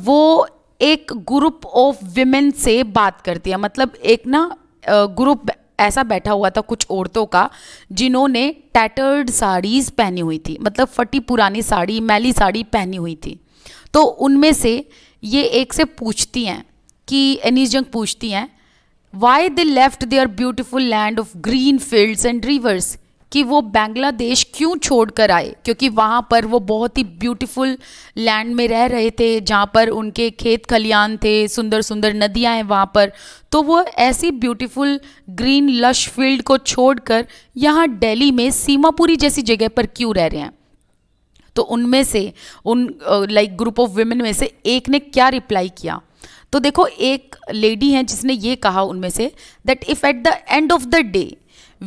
वो एक ग्रुप ऑफ विमेन से बात करती है मतलब एक ना ग्रुप ऐसा बैठा हुआ था कुछ औरतों का जिन्होंने टैटर्ड साड़ीज पहनी हुई थी मतलब फटी पुरानी साड़ी मैली साड़ी पहनी हुई थी तो उनमें से ये एक से पूछती हैं कि एनीस जंग पूछती हैं why they left their beautiful land of green fields and rivers कि वो बांग्लादेश क्यों छोड़ कर आए क्योंकि वहाँ पर वो बहुत ही ब्यूटीफुल लैंड में रह रहे थे जहाँ पर उनके खेत खलियान थे सुंदर सुंदर नदियाँ हैं वहाँ पर तो वो ऐसी ब्यूटीफुल ग्रीन लश फील्ड को छोड़कर यहाँ दिल्ली में सीमापुरी जैसी जगह पर क्यों रह रहे हैं तो उनमें से उन लाइक ग्रुप ऑफ वेमेन में से एक ने क्या रिप्लाई किया तो देखो एक लेडी हैं जिसने ये कहा उनमें से that if at the end of the day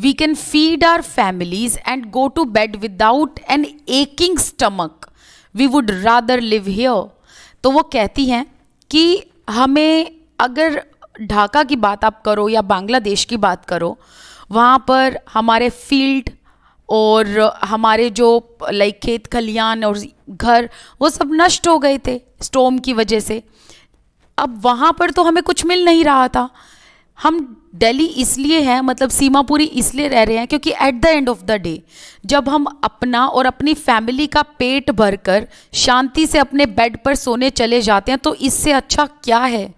we can feed our families and go to bed without an aching stomach we would rather live here तो वो कहती हैं कि हमें अगर ढाका की बात आप करो या बांग्लादेश की बात करो वहाँ पर हमारे फील्ड और हमारे जो लाइक खेत खलियान और घर वो सब नष्ट हो गए थे स्टोम की वजह से अब वहाँ पर तो हमें कुछ मिल नहीं रहा था हम दिल्ली इसलिए हैं मतलब सीमापुरी इसलिए रह रहे हैं क्योंकि at the end of the day जब हम अपना और अपनी फैमिली का पेट भरकर शांति से अपने बेड पर सोने चले जाते हैं तो इससे अच्छा क्या है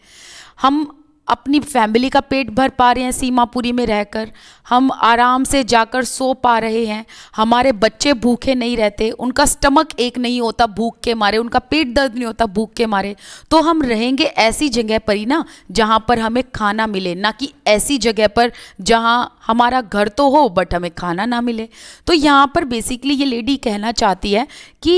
हम अपनी फैमिली का पेट भर पा रहे हैं सीमापुरी में रहकर हम आराम से जाकर सो पा रहे हैं हमारे बच्चे भूखे नहीं रहते उनका स्टमक एक नहीं होता भूख के मारे उनका पेट दर्द नहीं होता भूख के मारे तो हम रहेंगे ऐसी जगह पर ही ना जहाँ पर हमें खाना मिले ना कि ऐसी जगह पर जहाँ हमारा घर तो हो बट हमें खाना ना मिले तो यहाँ पर बेसिकली ये लेडी कहना चाहती है कि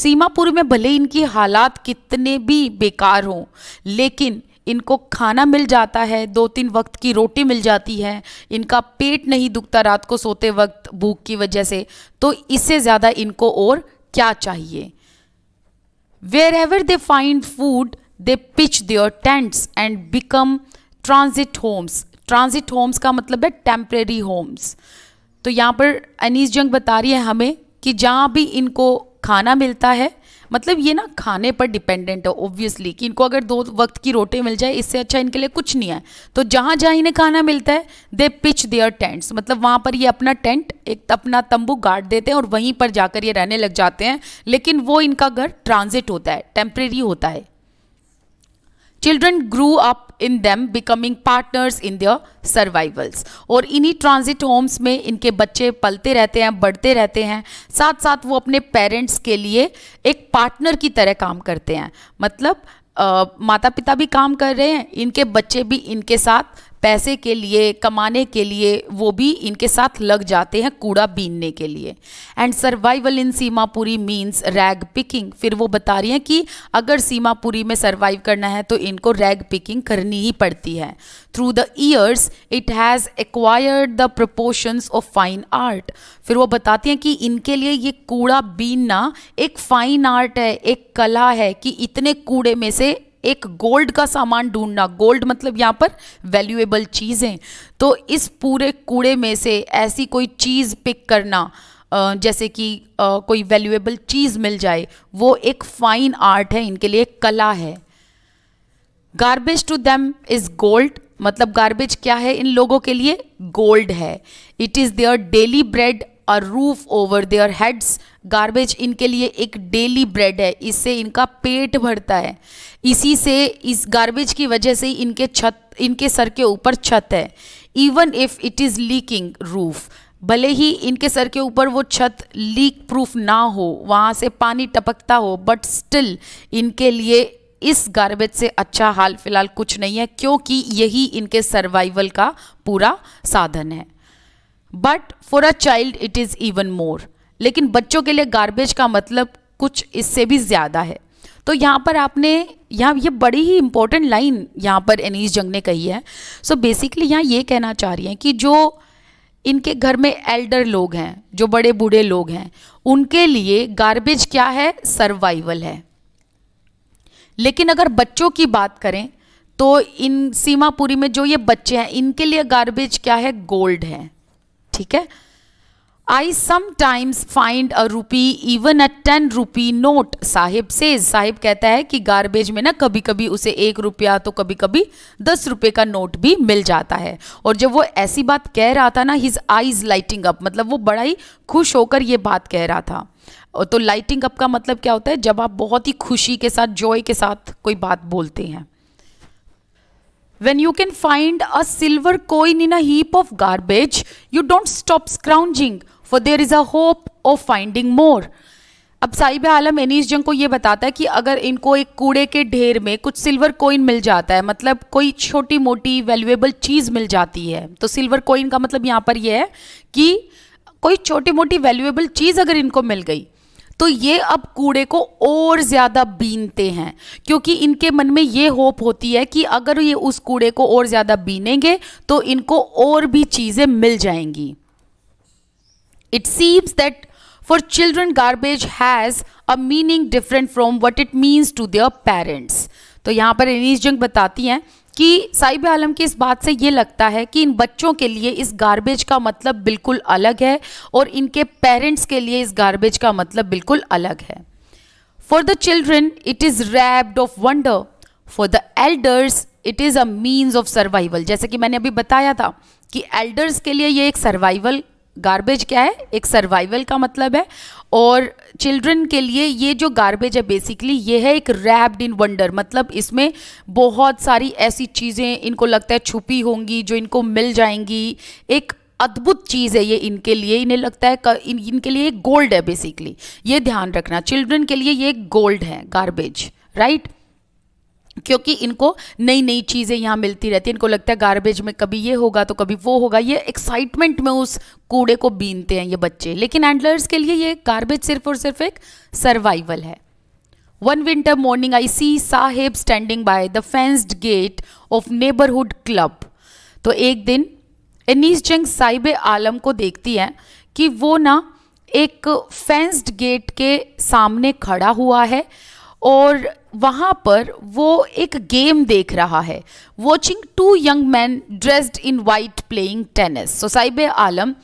सीमापुर में भले इनकी हालात कितने भी बेकार हों लेकिन इनको खाना मिल जाता है दो तीन वक्त की रोटी मिल जाती है इनका पेट नहीं दुखता रात को सोते वक्त भूख की वजह से तो इससे ज़्यादा इनको और क्या चाहिए wherever they find food they pitch their tents and become transit homes transit homes का मतलब है टेम्प्रेरी होम्स तो यहाँ पर अनीस जंग बता रही है हमें कि जहाँ भी इनको खाना मिलता है मतलब ये ना खाने पर डिपेंडेंट है ओब्वियसली कि इनको अगर दो वक्त की रोटी मिल जाए इससे अच्छा इनके लिए कुछ नहीं है तो जहाँ जहाँ इन्हें खाना मिलता है दे पिच देयर टेंट्स मतलब वहाँ पर ये अपना टेंट एक अपना तंबू गाड़ देते हैं और वहीं पर जाकर ये रहने लग जाते हैं लेकिन वो इनका घर ट्रांजिट होता है टेम्प्रेरी होता है children grew up in them becoming partners in their survivals और इन्हीं ट्रांजिट होम्स में इनके बच्चे पलते रहते हैं बढ़ते रहते हैं साथ साथ वो अपने पेरेंट्स के लिए एक पार्टनर की तरह काम करते हैं मतलब आ, माता पिता भी काम कर रहे हैं इनके बच्चे भी इनके साथ पैसे के लिए कमाने के लिए वो भी इनके साथ लग जाते हैं कूड़ा बीनने के लिए and survival in Seemapuri means rag picking फिर वो बता रही हैं कि अगर सीमापुरी में सर्वाइव करना है तो इनको रैग पिकिंग करनी ही पड़ती है through the years it has acquired the proportions of fine art फिर वो बताती हैं कि इनके लिए ये कूड़ा बीनना एक फाइन आर्ट है एक कला है कि इतने कूड़े में से एक गोल्ड का सामान ढूंढना गोल्ड मतलब यहाँ पर वैल्यूएबल चीज़ें तो इस पूरे कूड़े में से ऐसी कोई चीज़ पिक करना जैसे कि कोई वैल्यूएबल चीज़ मिल जाए वो एक फ़ाइन आर्ट है इनके लिए कला है garbage to them is gold मतलब गार्बेज क्या है इन लोगों के लिए गोल्ड है it is their daily bread a roof over their heads garbage इनके लिए एक डेली ब्रेड है इससे इनका पेट भरता है इसी से इस गार्बेज की वजह से इनके छत इनके सर के ऊपर छत है even if it is leaking roof भले ही इनके सर के ऊपर वो छत लीक प्रूफ ना हो वहाँ से पानी टपकता हो बट स्टिल इनके लिए इस गार्बेज से अच्छा हाल फिलहाल कुछ नहीं है क्योंकि यही इनके सर्वाइवल का पूरा साधन है but for a child it is even more लेकिन बच्चों के लिए गार्बेज का मतलब कुछ इससे भी ज़्यादा है तो यहाँ पर आपने यहाँ ये बड़ी ही इंपॉर्टेंट लाइन यहाँ पर एनीस जंग ने कही है सो बेसिकली यहाँ ये कहना चाह रही हैं कि जो इनके घर में एल्डर लोग हैं जो बड़े बूढ़े लोग हैं उनके लिए गार्बेज क्या है सर्वाइवल है लेकिन अगर बच्चों की बात करें तो इन सीमापुरी में जो ये बच्चे हैं इनके लिए गार्बेज क्या है गोल्ड है ठीक है I sometimes find a rupee even a ten rupee note. Saheb से साहिब कहता है कि गार्बेज में ना कभी कभी उसे एक रुपया तो कभी कभी दस रुपये का नोट भी मिल जाता है और जब वो ऐसी बात कह रहा था ना हिज आईज लाइटिंग अप मतलब वो बड़ा ही खुश होकर ये बात कह रहा था तो लाइटिंग अप का मतलब क्या होता है जब आप बहुत ही खुशी के साथ जॉय के साथ कोई बात बोलते हैं when you can find a silver coin in a heap of garbage you don't stop scrounging for there is a hope of finding more अब साहिब आलम एनीस जंग को ये बताता है कि अगर इनको एक कूड़े के ढेर में कुछ सिल्वर कोइन मिल जाता है मतलब कोई छोटी मोटी वैल्यूएबल चीज़ मिल जाती है तो सिल्वर कोइन का मतलब यहाँ पर यह है कि कोई छोटी मोटी वैल्यूएबल चीज़ अगर इनको मिल गई तो ये अब कूड़े को और ज़्यादा बीनते हैं क्योंकि इनके मन में ये होप होती है कि अगर ये उस कूड़े को और ज़्यादा बीनेंगे तो इनको और भी चीज़ें मिल जाएंगी It seems that for children, garbage has a meaning different from what it means to their parents. तो यहाँ पर एनीस जंग बताती हैं कि साहिब आलम की इस बात से ये लगता है कि इन बच्चों के लिए इस गार्बेज का मतलब बिल्कुल अलग है और इनके पेरेंट्स के लिए इस गार्बेज का मतलब बिल्कुल अलग है for the children it is wrapped of wonder for the elders it is a means of survival जैसे कि मैंने अभी बताया था कि एल्डर्स के लिए ये एक सर्वाइवल गार्बेज क्या है एक सर्वाइवल का मतलब है और चिल्ड्रन के लिए ये जो गार्बेज है बेसिकली ये है एक रैप्ड इन वंडर मतलब इसमें बहुत सारी ऐसी चीज़ें इनको लगता है छुपी होंगी जो इनको मिल जाएंगी एक अद्भुत चीज़ है ये इनके लिए इन्हें लगता है इन, इनके लिए एक गोल्ड है बेसिकली ये ध्यान रखना चिल्ड्रन के लिए ये एक गोल्ड है गार्बेज राइट right? क्योंकि इनको नई नई चीज़ें यहाँ मिलती रहती है इनको लगता है गार्बेज में कभी ये होगा तो कभी वो होगा ये एक्साइटमेंट में उस कूड़े को बीनते हैं ये बच्चे लेकिन एंडलर्स के लिए ये गार्बेज सिर्फ और सिर्फ एक सर्वाइवल है one winter morning I see Saheb standing by the fenced gate of neighbourhood club तो एक दिन एनीस जंग साहिब आलम को देखती है कि वो ना एक फेंस्ड गेट के सामने खड़ा हुआ है और वहाँ पर वो एक गेम देख रहा है watching two young men dressed in white playing tennis so Saheb Alam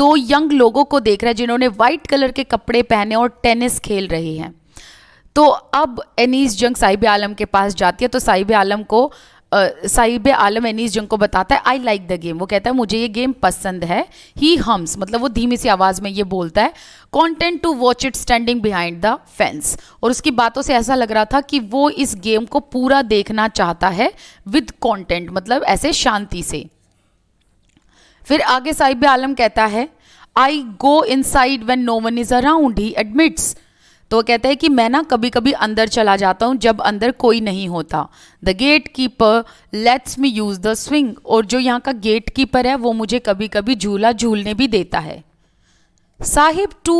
दो यंग लोगों को देख रहा है जिन्होंने वाइट कलर के कपड़े पहने और टेनिस खेल रहे हैं तो अब एनीस जंग साहिब आलम के पास जाती है तो साहिब आलम को साहिब आलम एनीस जंग को बताता है आई लाइक द गेम वो कहता है मुझे ये गेम पसंद है ही हम्स मतलब वो धीमी सी आवाज़ में ये बोलता है content to watch it standing behind the fence और उसकी बातों से ऐसा लग रहा था कि वो इस गेम को पूरा देखना चाहता है विद कॉन्टेंट मतलब ऐसे शांति से फिर आगे साहिब आलम कहता है I go inside when no one is around he admits तो वह कहते हैं कि मैं ना कभी कभी अंदर चला जाता हूँ जब अंदर कोई नहीं होता the gatekeeper lets me use the swing और जो यहाँ का गेट कीपर है वो मुझे कभी कभी झूला झूलने भी देता है Saheb too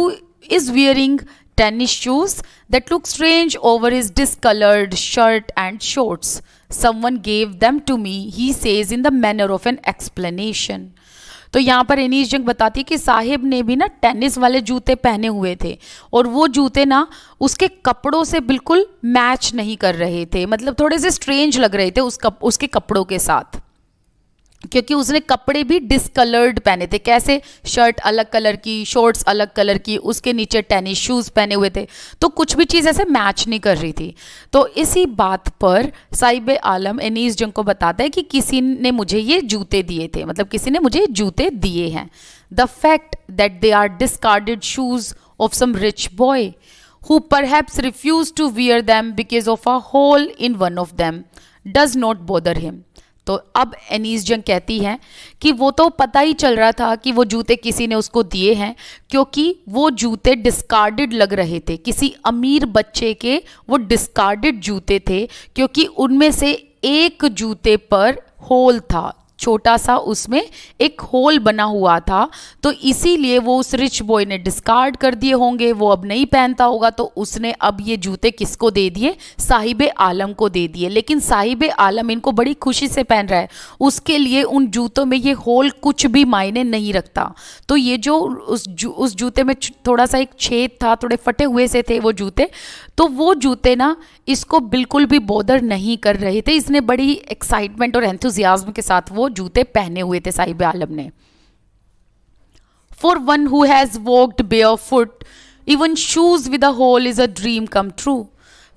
is wearing tennis shoes that look strange over his discoloured shirt and shorts someone gave them to me he says in the manner of an explanation तो यहाँ पर एनीस जंग बताती है कि साहिब ने भी ना टेनिस वाले जूते पहने हुए थे और वो जूते ना उसके कपड़ों से बिल्कुल मैच नहीं कर रहे थे मतलब थोड़े से स्ट्रेंज लग रहे थे उस कप, उसके कपड़ों के साथ क्योंकि उसने कपड़े भी डिसकलर्ड पहने थे कैसे शर्ट अलग कलर की शॉर्ट्स अलग कलर की उसके नीचे टेनिस शूज़ पहने हुए थे तो कुछ भी चीज़ ऐसे मैच नहीं कर रही थी तो इसी बात पर साइब आलम एनीस जंग को बताता है कि किसी ने मुझे ये जूते दिए थे मतलब किसी ने मुझे जूते दिए हैं the fact that they are discarded shoes of some rich boy who perhaps refuse to wear them because of a hole in one of them does not bother him तो अब एनीस जंग कहती हैं कि वो तो पता ही चल रहा था कि वो जूते किसी ने उसको दिए हैं क्योंकि वो जूते डिस्कार्डेड लग रहे थे किसी अमीर बच्चे के वो डिस्कार्डेड जूते थे क्योंकि उनमें से एक जूते पर होल था छोटा सा उसमें एक होल बना हुआ था तो इसीलिए वो उस रिच बॉय ने डिस्कार्ड कर दिए होंगे वो अब नहीं पहनता होगा तो उसने अब ये जूते किसको दे दिए साहिब आलम को दे दिए लेकिन साहिब आलम इनको बड़ी खुशी से पहन रहा है उसके लिए उन जूतों में ये होल कुछ भी मायने नहीं रखता तो ये जो उस जू, उस जूते में थोड़ा सा एक छेद था थोड़े फटे हुए से थे वो जूते तो वो जूते ना इसको बिल्कुल भी बोदर नहीं कर रहे थे इसने बड़ी एक्साइटमेंट और एंथुजियाज्म के साथ वो जूते पहने हुए थे साहिब आलम ने for one who has walked barefoot even shoes with a hole is a dream come true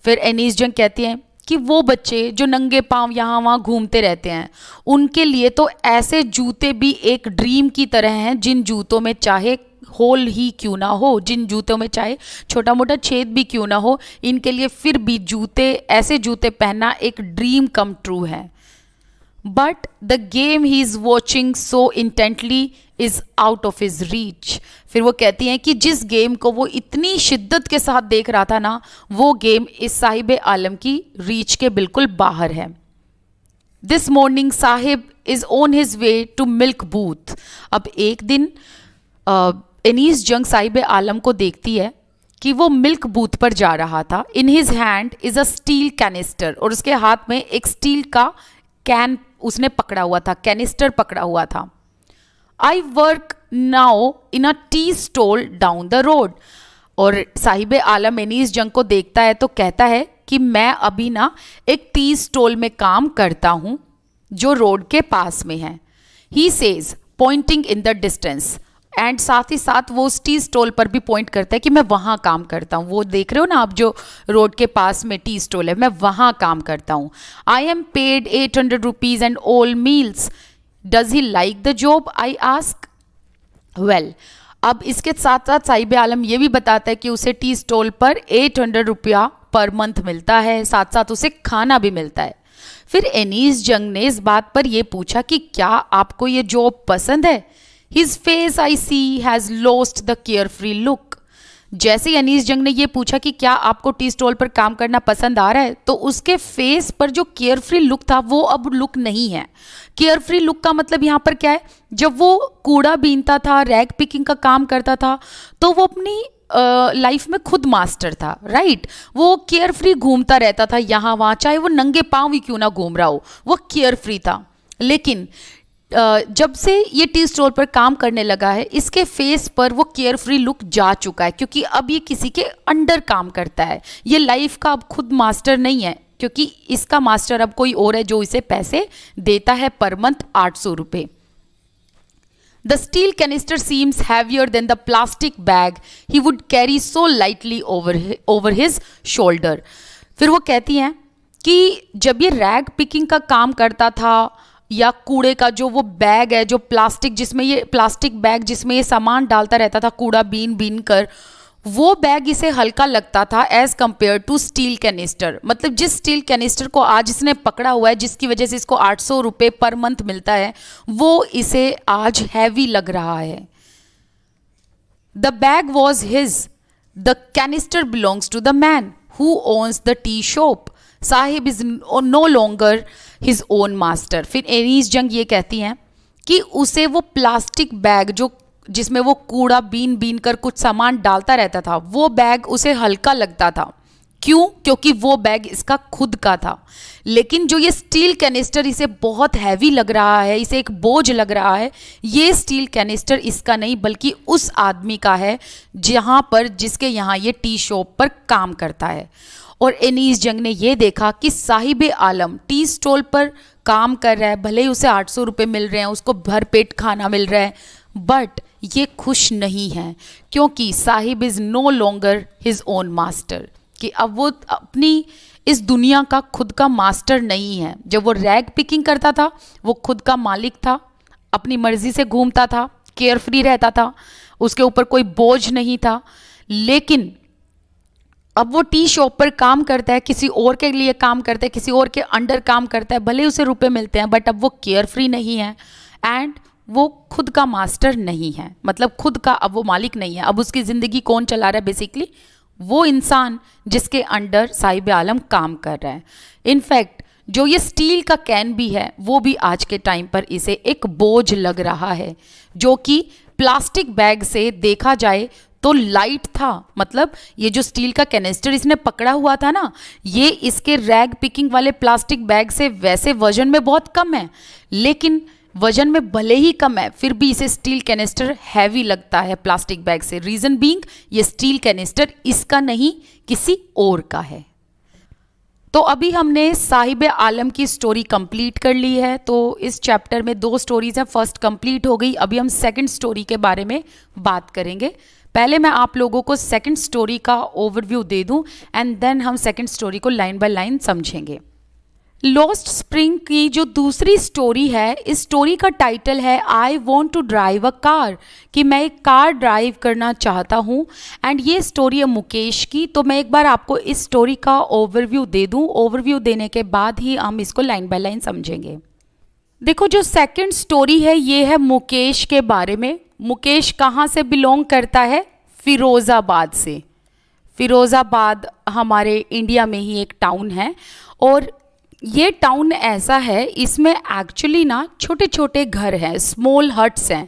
फिर एनीस e जंग कहती हैं कि वो बच्चे जो नंगे पांव यहां वहां घूमते रहते हैं उनके लिए तो ऐसे जूते भी एक ड्रीम की तरह हैं जिन जूतों में चाहे होल ही क्यों ना हो जिन जूतों में चाहे छोटा मोटा छेद भी क्यों ना हो इनके लिए फिर भी जूते ऐसे जूते पहनना एक ड्रीम कम ट्रू है but the game he is watching so intently is out of his reach फिर वो कहती हैं कि जिस गेम को वो इतनी शिद्दत के साथ देख रहा था ना वो गेम इस साहिब आलम की रीच के बिल्कुल बाहर है this morning Saheb is on his way to milk booth अब एक दिन एनीस जंग साहिब आलम को देखती है कि वो मिल्क बूथ पर जा रहा था in his hand is a steel canister और उसके हाथ में एक स्टील का कैन उसने पकड़ा हुआ था कैनिस्टर पकड़ा हुआ था I work now in a tea stall down the road और साहिब आलम एनीस जंग को देखता है तो कहता है कि मैं अभी ना एक टी स्टोल में काम करता हूँ जो रोड के पास में है he says pointing in the distance and साथ ही साथ वो उस टी स्टॉल पर भी पॉइंट करता है कि मैं वहाँ काम करता हूँ वो देख रहे हो ना आप जो रोड के पास में टी स्टॉल है मैं वहाँ काम करता हूँ I am paid eight hundred rupees and all meals does he like the job I ask well अब इसके साथ साथ साहिब आलम ये भी बताता है कि उसे टी स्टॉल पर एट हंड्रेड रुपया पर मंथ मिलता है साथ साथ उसे खाना भी मिलता है फिर एनीस जंग ने इस बात पर यह पूछा कि क्या आपको ये जॉब पसंद है his face I see has lost the carefree look जैसे ही अनीस जंग ने यह पूछा कि क्या आपको टी स्टॉल पर काम करना पसंद आ रहा है तो उसके फेस पर जो केयर फ्री लुक था वो अब लुक नहीं है केयर फ्री लुक का मतलब यहाँ पर क्या है जब वो कूड़ा बीनता था रैग पिकिंग का काम करता था तो वो अपनी लाइफ में खुद मास्टर था राइट वो केयर फ्री घूमता रहता था यहाँ वहाँ चाहे वो नंगे पाँव ही क्यों ना घूम रहा हो वो केयर फ्री था लेकिन जब से ये टी स्टॉल पर काम करने लगा है इसके फेस पर वो केयर फ्री लुक जा चुका है क्योंकि अब ये किसी के अंडर काम करता है ये लाइफ का अब खुद मास्टर नहीं है क्योंकि इसका मास्टर अब कोई और है जो इसे पैसे देता है पर मंथ आठ सौ रुपये the steel canister seems heavier than the plastic bag he would carry so lightly over over his shoulder फिर वो कहती हैं कि जब ये रैग पिकिंग का काम करता था या कूड़े का जो वो बैग है जो प्लास्टिक जिसमें ये प्लास्टिक बैग जिसमें ये सामान डालता रहता था कूड़ा बीन बीन कर वो बैग इसे हल्का लगता था as compared to steel canister मतलब जिस स्टील कैनिस्टर को आज इसने पकड़ा हुआ है जिसकी वजह से इसको आठ सौ पर मंथ मिलता है वो इसे आज हैवी लग रहा है the bag was his the canister belongs to the man who owns the tea shop Saheb is no longer his own master फिर एनीस जंग ये कहती हैं कि उसे वो प्लास्टिक बैग जो जिसमें वो कूड़ा बीन बीन कर कुछ सामान डालता रहता था वो बैग उसे हल्का लगता था क्यों क्योंकि वो बैग इसका खुद का था लेकिन जो ये स्टील कैनिस्टर इसे बहुत हैवी लग रहा है इसे एक बोझ लग रहा है ये स्टील कैनिस्टर इसका नहीं बल्कि उस आदमी का है जहाँ पर जिसके यहाँ ये टी शॉप पर काम करता है और एनीस जंग ने यह देखा कि साहिब आलम टी स्टॉल पर काम कर रहा है भले ही उसे आठ सौ रुपये मिल रहे हैं उसको भर पेट खाना मिल रहा है बट ये खुश नहीं है क्योंकि Saheb is no longer his own master कि अब वो अपनी इस दुनिया का खुद का मास्टर नहीं है जब वो रैग पिकिंग करता था वो खुद का मालिक था अपनी मर्जी से घूमता था केयर फ्री रहता था उसके ऊपर कोई बोझ नहीं था लेकिन अब वो टी शॉप पर काम करता है किसी और के लिए काम करता है किसी और के अंडर काम करता है भले उसे रुपए मिलते हैं बट अब वो केयर फ्री नहीं है एंड वो खुद का मास्टर नहीं है मतलब खुद का अब वो मालिक नहीं है अब उसकी ज़िंदगी कौन चला रहा है बेसिकली वो इंसान जिसके अंडर साहिब आलम काम कर रहा है इनफैक्ट जो ये स्टील का कैन भी है वो भी आज के टाइम पर इसे एक बोझ लग रहा है जो कि प्लास्टिक बैग से देखा जाए तो लाइट था मतलब ये जो स्टील का कैनेस्टर इसने पकड़ा हुआ था ना ये इसके रैग पिकिंग वाले प्लास्टिक बैग से वैसे वजन में बहुत कम है लेकिन वजन में भले ही कम है फिर भी इसे स्टील कैनेस्टर हैवी लगता है प्लास्टिक बैग से रीज़न बींग ये स्टील कैनेस्टर इसका नहीं किसी और का है तो अभी हमने साहिब आलम की स्टोरी कंप्लीट कर ली है तो इस चैप्टर में दो स्टोरीज़ हैं फर्स्ट कंप्लीट हो गई अभी हम सेकंड स्टोरी के बारे में बात करेंगे पहले मैं आप लोगों को सेकंड स्टोरी का ओवरव्यू दे दूं एंड देन हम सेकंड स्टोरी को लाइन बाय लाइन समझेंगे लॉस्ट स्प्रिंग की जो दूसरी स्टोरी है इस स्टोरी का टाइटल है I want to drive a car कि मैं एक कार ड्राइव करना चाहता हूँ एंड ये स्टोरी है मुकेश की तो मैं एक बार आपको इस स्टोरी का ओवरव्यू दे दूँ ओवरव्यू देने के बाद ही हम इसको लाइन बाय लाइन समझेंगे देखो जो सेकंड स्टोरी है ये है मुकेश के बारे में मुकेश कहाँ से बिलोंग करता है फिरोज़ाबाद से फिरोज़ाबाद हमारे इंडिया में ही एक टाउन है और ये टाउन ऐसा है इसमें एक्चुअली ना छोटे छोटे घर हैं स्मॉल हट्स हैं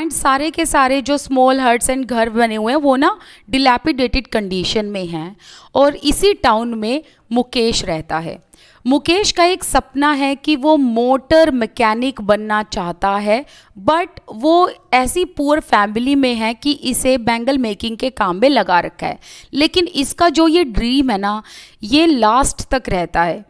एंड सारे के सारे जो स्मॉल हट्स एंड घर बने हुए हैं वो ना डिलेपिडेटेड कंडीशन में हैं और इसी टाउन में मुकेश रहता है मुकेश का एक सपना है कि वो मोटर मैकेनिक बनना चाहता है बट वो ऐसी पुअर फैमिली में है कि इसे बैंगल मेकिंग के काम में लगा रखा है लेकिन इसका जो ये ड्रीम है ना ये लास्ट तक रहता है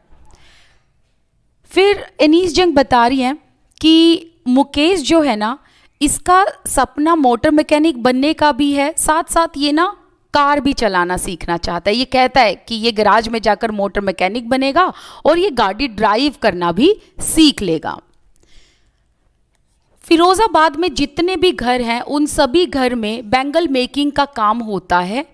फिर एनीस जंग बता रही हैं कि मुकेश जो है ना इसका सपना मोटर मैकेनिक बनने का भी है साथ साथ ये ना कार भी चलाना सीखना चाहता है ये कहता है कि ये गराज में जाकर मोटर मैकेनिक बनेगा और ये गाड़ी ड्राइव करना भी सीख लेगा फिरोज़ाबाद में जितने भी घर हैं उन सभी घर में बैंगल मेकिंग का काम होता है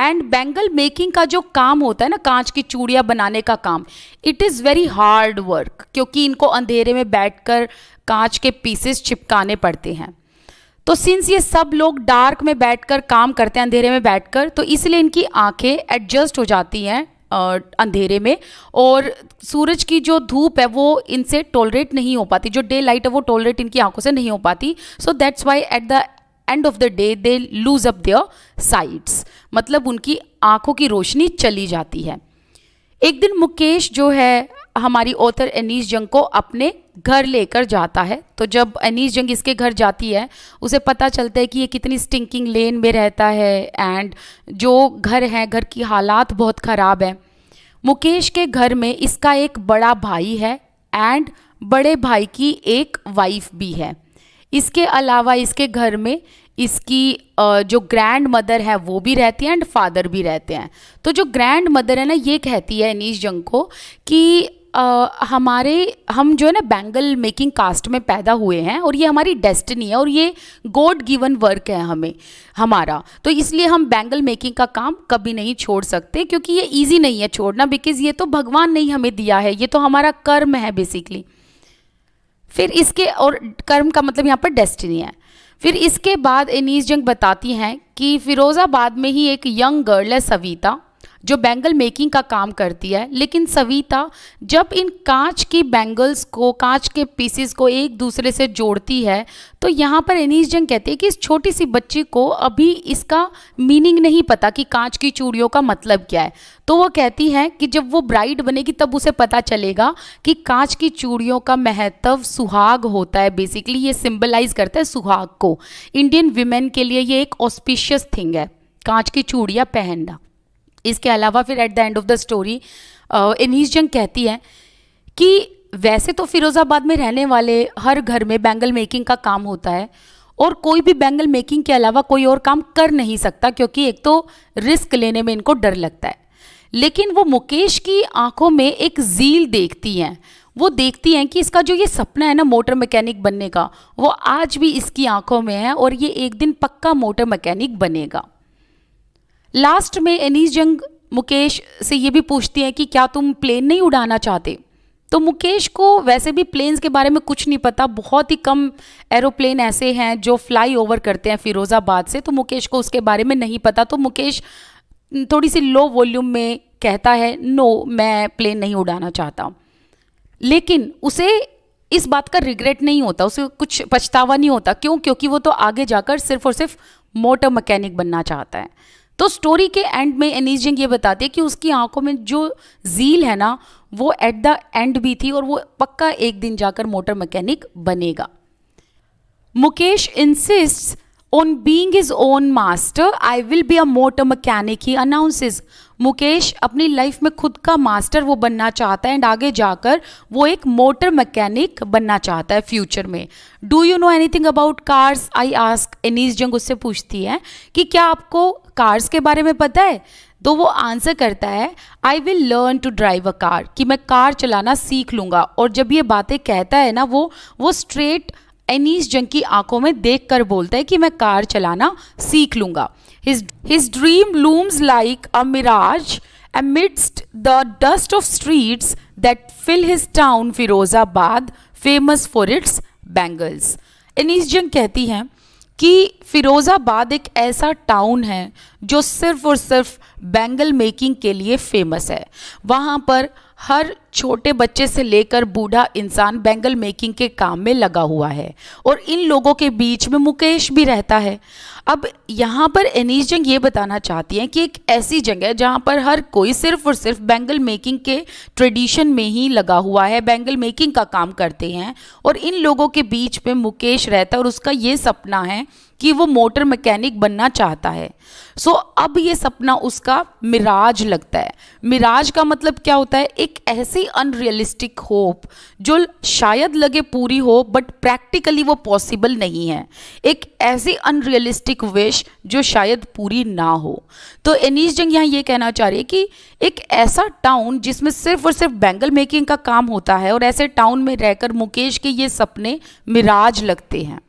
एंड बैंगल मेकिंग का जो काम होता है ना कांच की चूड़ियाँ बनाने का काम it is very hard work क्योंकि इनको अंधेरे में बैठकर कांच के पीसेस चिपकाने पड़ते हैं तो सिंस ये सब लोग डार्क में बैठकर काम करते हैं अंधेरे में बैठकर तो इसलिए इनकी आंखें एडजस्ट हो जाती हैं अंधेरे में और सूरज की जो धूप है वो इनसे टॉलरेट नहीं हो पाती जो डे लाइट है वो टॉलरेट इनकी आंखों से नहीं हो पाती so that's why at the end of the day they lose up their sights मतलब उनकी आंखों की रोशनी चली जाती है एक दिन मुकेश जो है हमारी ऑथर एनीस जंग को अपने घर लेकर जाता है तो जब अनीस जंग इसके घर जाती है उसे पता चलता है कि ये कितनी स्टिंकिंग लेन में रहता है एंड जो घर है घर की हालात बहुत ख़राब है मुकेश के घर में इसका एक बड़ा भाई है एंड बड़े भाई की एक वाइफ भी है इसके अलावा इसके घर में इसकी जो ग्रैंड मदर है वो भी रहती है एंड फादर भी रहते हैं तो जो ग्रैंड मदर है ना ये कहती है अनीश जंग को कि आ, हमारे हम जो है ना बैंगल मेकिंग कास्ट में पैदा हुए हैं और ये हमारी डेस्टिनी है और ये गॉड गिवन वर्क है हमें हमारा तो इसलिए हम बैंगल मेकिंग का काम कभी नहीं छोड़ सकते क्योंकि ये ईजी नहीं है छोड़ना बिकॉज ये तो भगवान ने ही हमें दिया है ये तो हमारा कर्म है बेसिकली फिर इसके और कर्म का मतलब यहाँ पर डेस्टिनी है फिर इसके बाद एनीस जंग बताती हैं कि फिरोज़ाबाद में ही एक यंग गर्ल है सविता जो बैंगल मेकिंग का काम करती है लेकिन सविता जब इन कांच की बैंगल्स को कांच के पीसेस को एक दूसरे से जोड़ती है तो यहाँ पर एनीस जंग कहते हैं कि इस छोटी सी बच्ची को अभी इसका मीनिंग नहीं पता कि कांच की चूड़ियों का मतलब क्या है तो वो कहती है कि जब वो ब्राइड बनेगी तब उसे पता चलेगा कि कांच की चूड़ियों का महत्व सुहाग होता है बेसिकली ये सिंबलाइज करता है सुहाग को इंडियन वीमेन के लिए ये एक ऑस्पिशियस थिंग है कांच की चूड़ियाँ पहनना इसके अलावा फिर at the end of the story Anees Jung कहती है कि वैसे तो फिरोज़ाबाद में रहने वाले हर घर में बैंगल मेकिंग का काम होता है और कोई भी बैंगल मेकिंग के अलावा कोई और काम कर नहीं सकता क्योंकि एक तो रिस्क लेने में इनको डर लगता है लेकिन वो मुकेश की आंखों में एक झील देखती हैं वो देखती हैं कि इसका जो ये सपना है ना मोटर मैकेनिक बनने का वो आज भी इसकी आंखों में है और ये एक दिन पक्का मोटर मैकेनिक बनेगा लास्ट में एनीस जंग मुकेश से ये भी पूछती है कि क्या तुम प्लेन नहीं उड़ाना चाहते तो मुकेश को वैसे भी प्लेन्स के बारे में कुछ नहीं पता बहुत ही कम एरोप्लेन ऐसे हैं जो फ्लाई ओवर करते हैं फिरोज़ाबाद से तो मुकेश को उसके बारे में नहीं पता तो मुकेश थोड़ी सी लो वॉल्यूम में कहता है नो मैं प्लेन नहीं उड़ाना चाहता लेकिन उसे इस बात का रिग्रेट नहीं होता उसे कुछ पछतावा नहीं होता क्यों क्योंकि वो तो आगे जाकर सिर्फ और सिर्फ मोटर मैकेनिक बनना चाहता है तो स्टोरी के एंड में एनीस जंग ये बताती है कि उसकी आंखों में जो जील है ना वो एट द एंड भी थी और वो पक्का एक दिन जाकर मोटर मैकेनिक बनेगा Mukesh insist on being his own master I will be a motor mechanic he announces Mukesh अपनी लाइफ में खुद का मास्टर वो बनना चाहता है एंड आगे जाकर वो एक मोटर मैकेनिक बनना चाहता है फ्यूचर में do you know anything about cars I ask Anees Jung उससे पूछती है कि क्या आपको कार्स के बारे में पता है तो वो आंसर करता है I will learn to drive a car कि मैं कार चलाना सीख लूँगा और जब ये बातें कहता है ना वो वो स्ट्रेट एनीस जंग की आंखों में देख कर बोलता है कि मैं कार चलाना सीख लूँगा his dream looms like a mirage amidst the dust of streets that fill his town Firozabad famous for its bangles Anees Jung कहती हैं कि फिरोज़ाबाद एक ऐसा टाउन है जो सिर्फ और सिर्फ बैंगल मेकिंग के लिए फेमस है वहाँ पर हर छोटे बच्चे से लेकर बूढ़ा इंसान बैंगल मेकिंग के काम में लगा हुआ है और इन लोगों के बीच में मुकेश भी रहता है अब यहाँ पर एनीस जंग ये बताना चाहती हैं कि एक ऐसी जगह जहाँ पर हर कोई सिर्फ और सिर्फ बैंगल मेकिंग के ट्रेडिशन में ही लगा हुआ है बैंगल मेकिंग का काम करते हैं और इन लोगों के बीच में मुकेश रहता है और उसका ये सपना है कि वो मोटर मैकेनिक बनना चाहता है सो so, अब ये सपना उसका मिराज लगता है मिराज का मतलब क्या होता है एक ऐसी अनरियलिस्टिक होप जो शायद लगे पूरी हो बट प्रैक्टिकली वो पॉसिबल नहीं है एक ऐसी अनरियलिस्टिक विश जो शायद पूरी ना हो तो एनीस जंग यहाँ ये कहना चाह रही है कि एक ऐसा टाउन जिसमें सिर्फ और सिर्फ बैंगल मेकिंग का काम होता है और ऐसे टाउन में रहकर मुकेश के ये सपने मिराज लगते हैं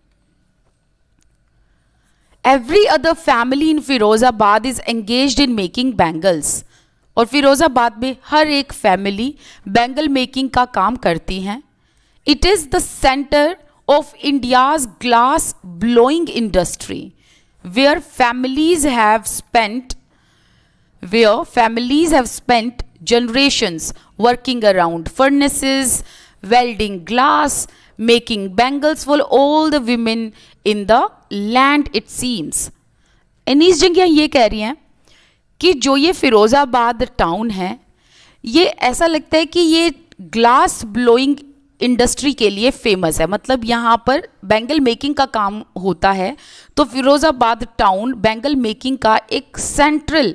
Every other family in Firozabad is engaged in making bangles. और फिरोज़ाबाद में हर एक फैमिली बैंगल मेकिंग का काम करती हैं it is the centre of India's glass blowing industry where families have spent where families have spent generations working around furnaces, welding glass, making bangles for all the women in the land it seems anis जंगिया ये कह रही हैं कि जो ये फिरोज़ाबाद टाउन है ये ऐसा लगता है कि ये ग्लास ब्लोइंग इंडस्ट्री के लिए फेमस है मतलब यहाँ पर बैंगल मेकिंग का काम होता है तो फिरोज़ाबाद टाउन बैंगल मेकिंग का एक सेंट्रल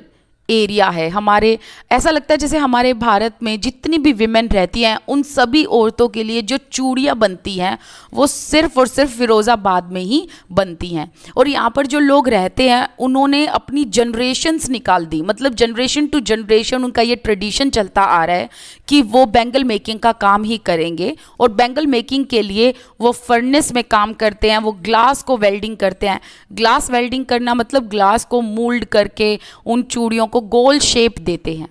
एरिया है हमारे ऐसा लगता है जैसे हमारे भारत में जितनी भी विमेन रहती हैं उन सभी औरतों के लिए जो चूड़ियाँ बनती हैं वो सिर्फ और सिर्फ फिरोज़ाबाद में ही बनती हैं और यहाँ पर जो लोग रहते हैं उन्होंने अपनी जनरेशन्स निकाल दी मतलब जनरेशन टू जनरेशन उनका ये ट्रेडिशन चलता आ रहा है कि वो बैंगल मेकिंग का काम ही करेंगे और बैंगल मेकिंग के लिए वो फर्नेस में काम करते हैं वो ग्लास को वेल्डिंग करते हैं ग्लास वेल्डिंग करना मतलब ग्लास को मोल्ड करके उन चूड़ियों को को गोल शेप देते हैं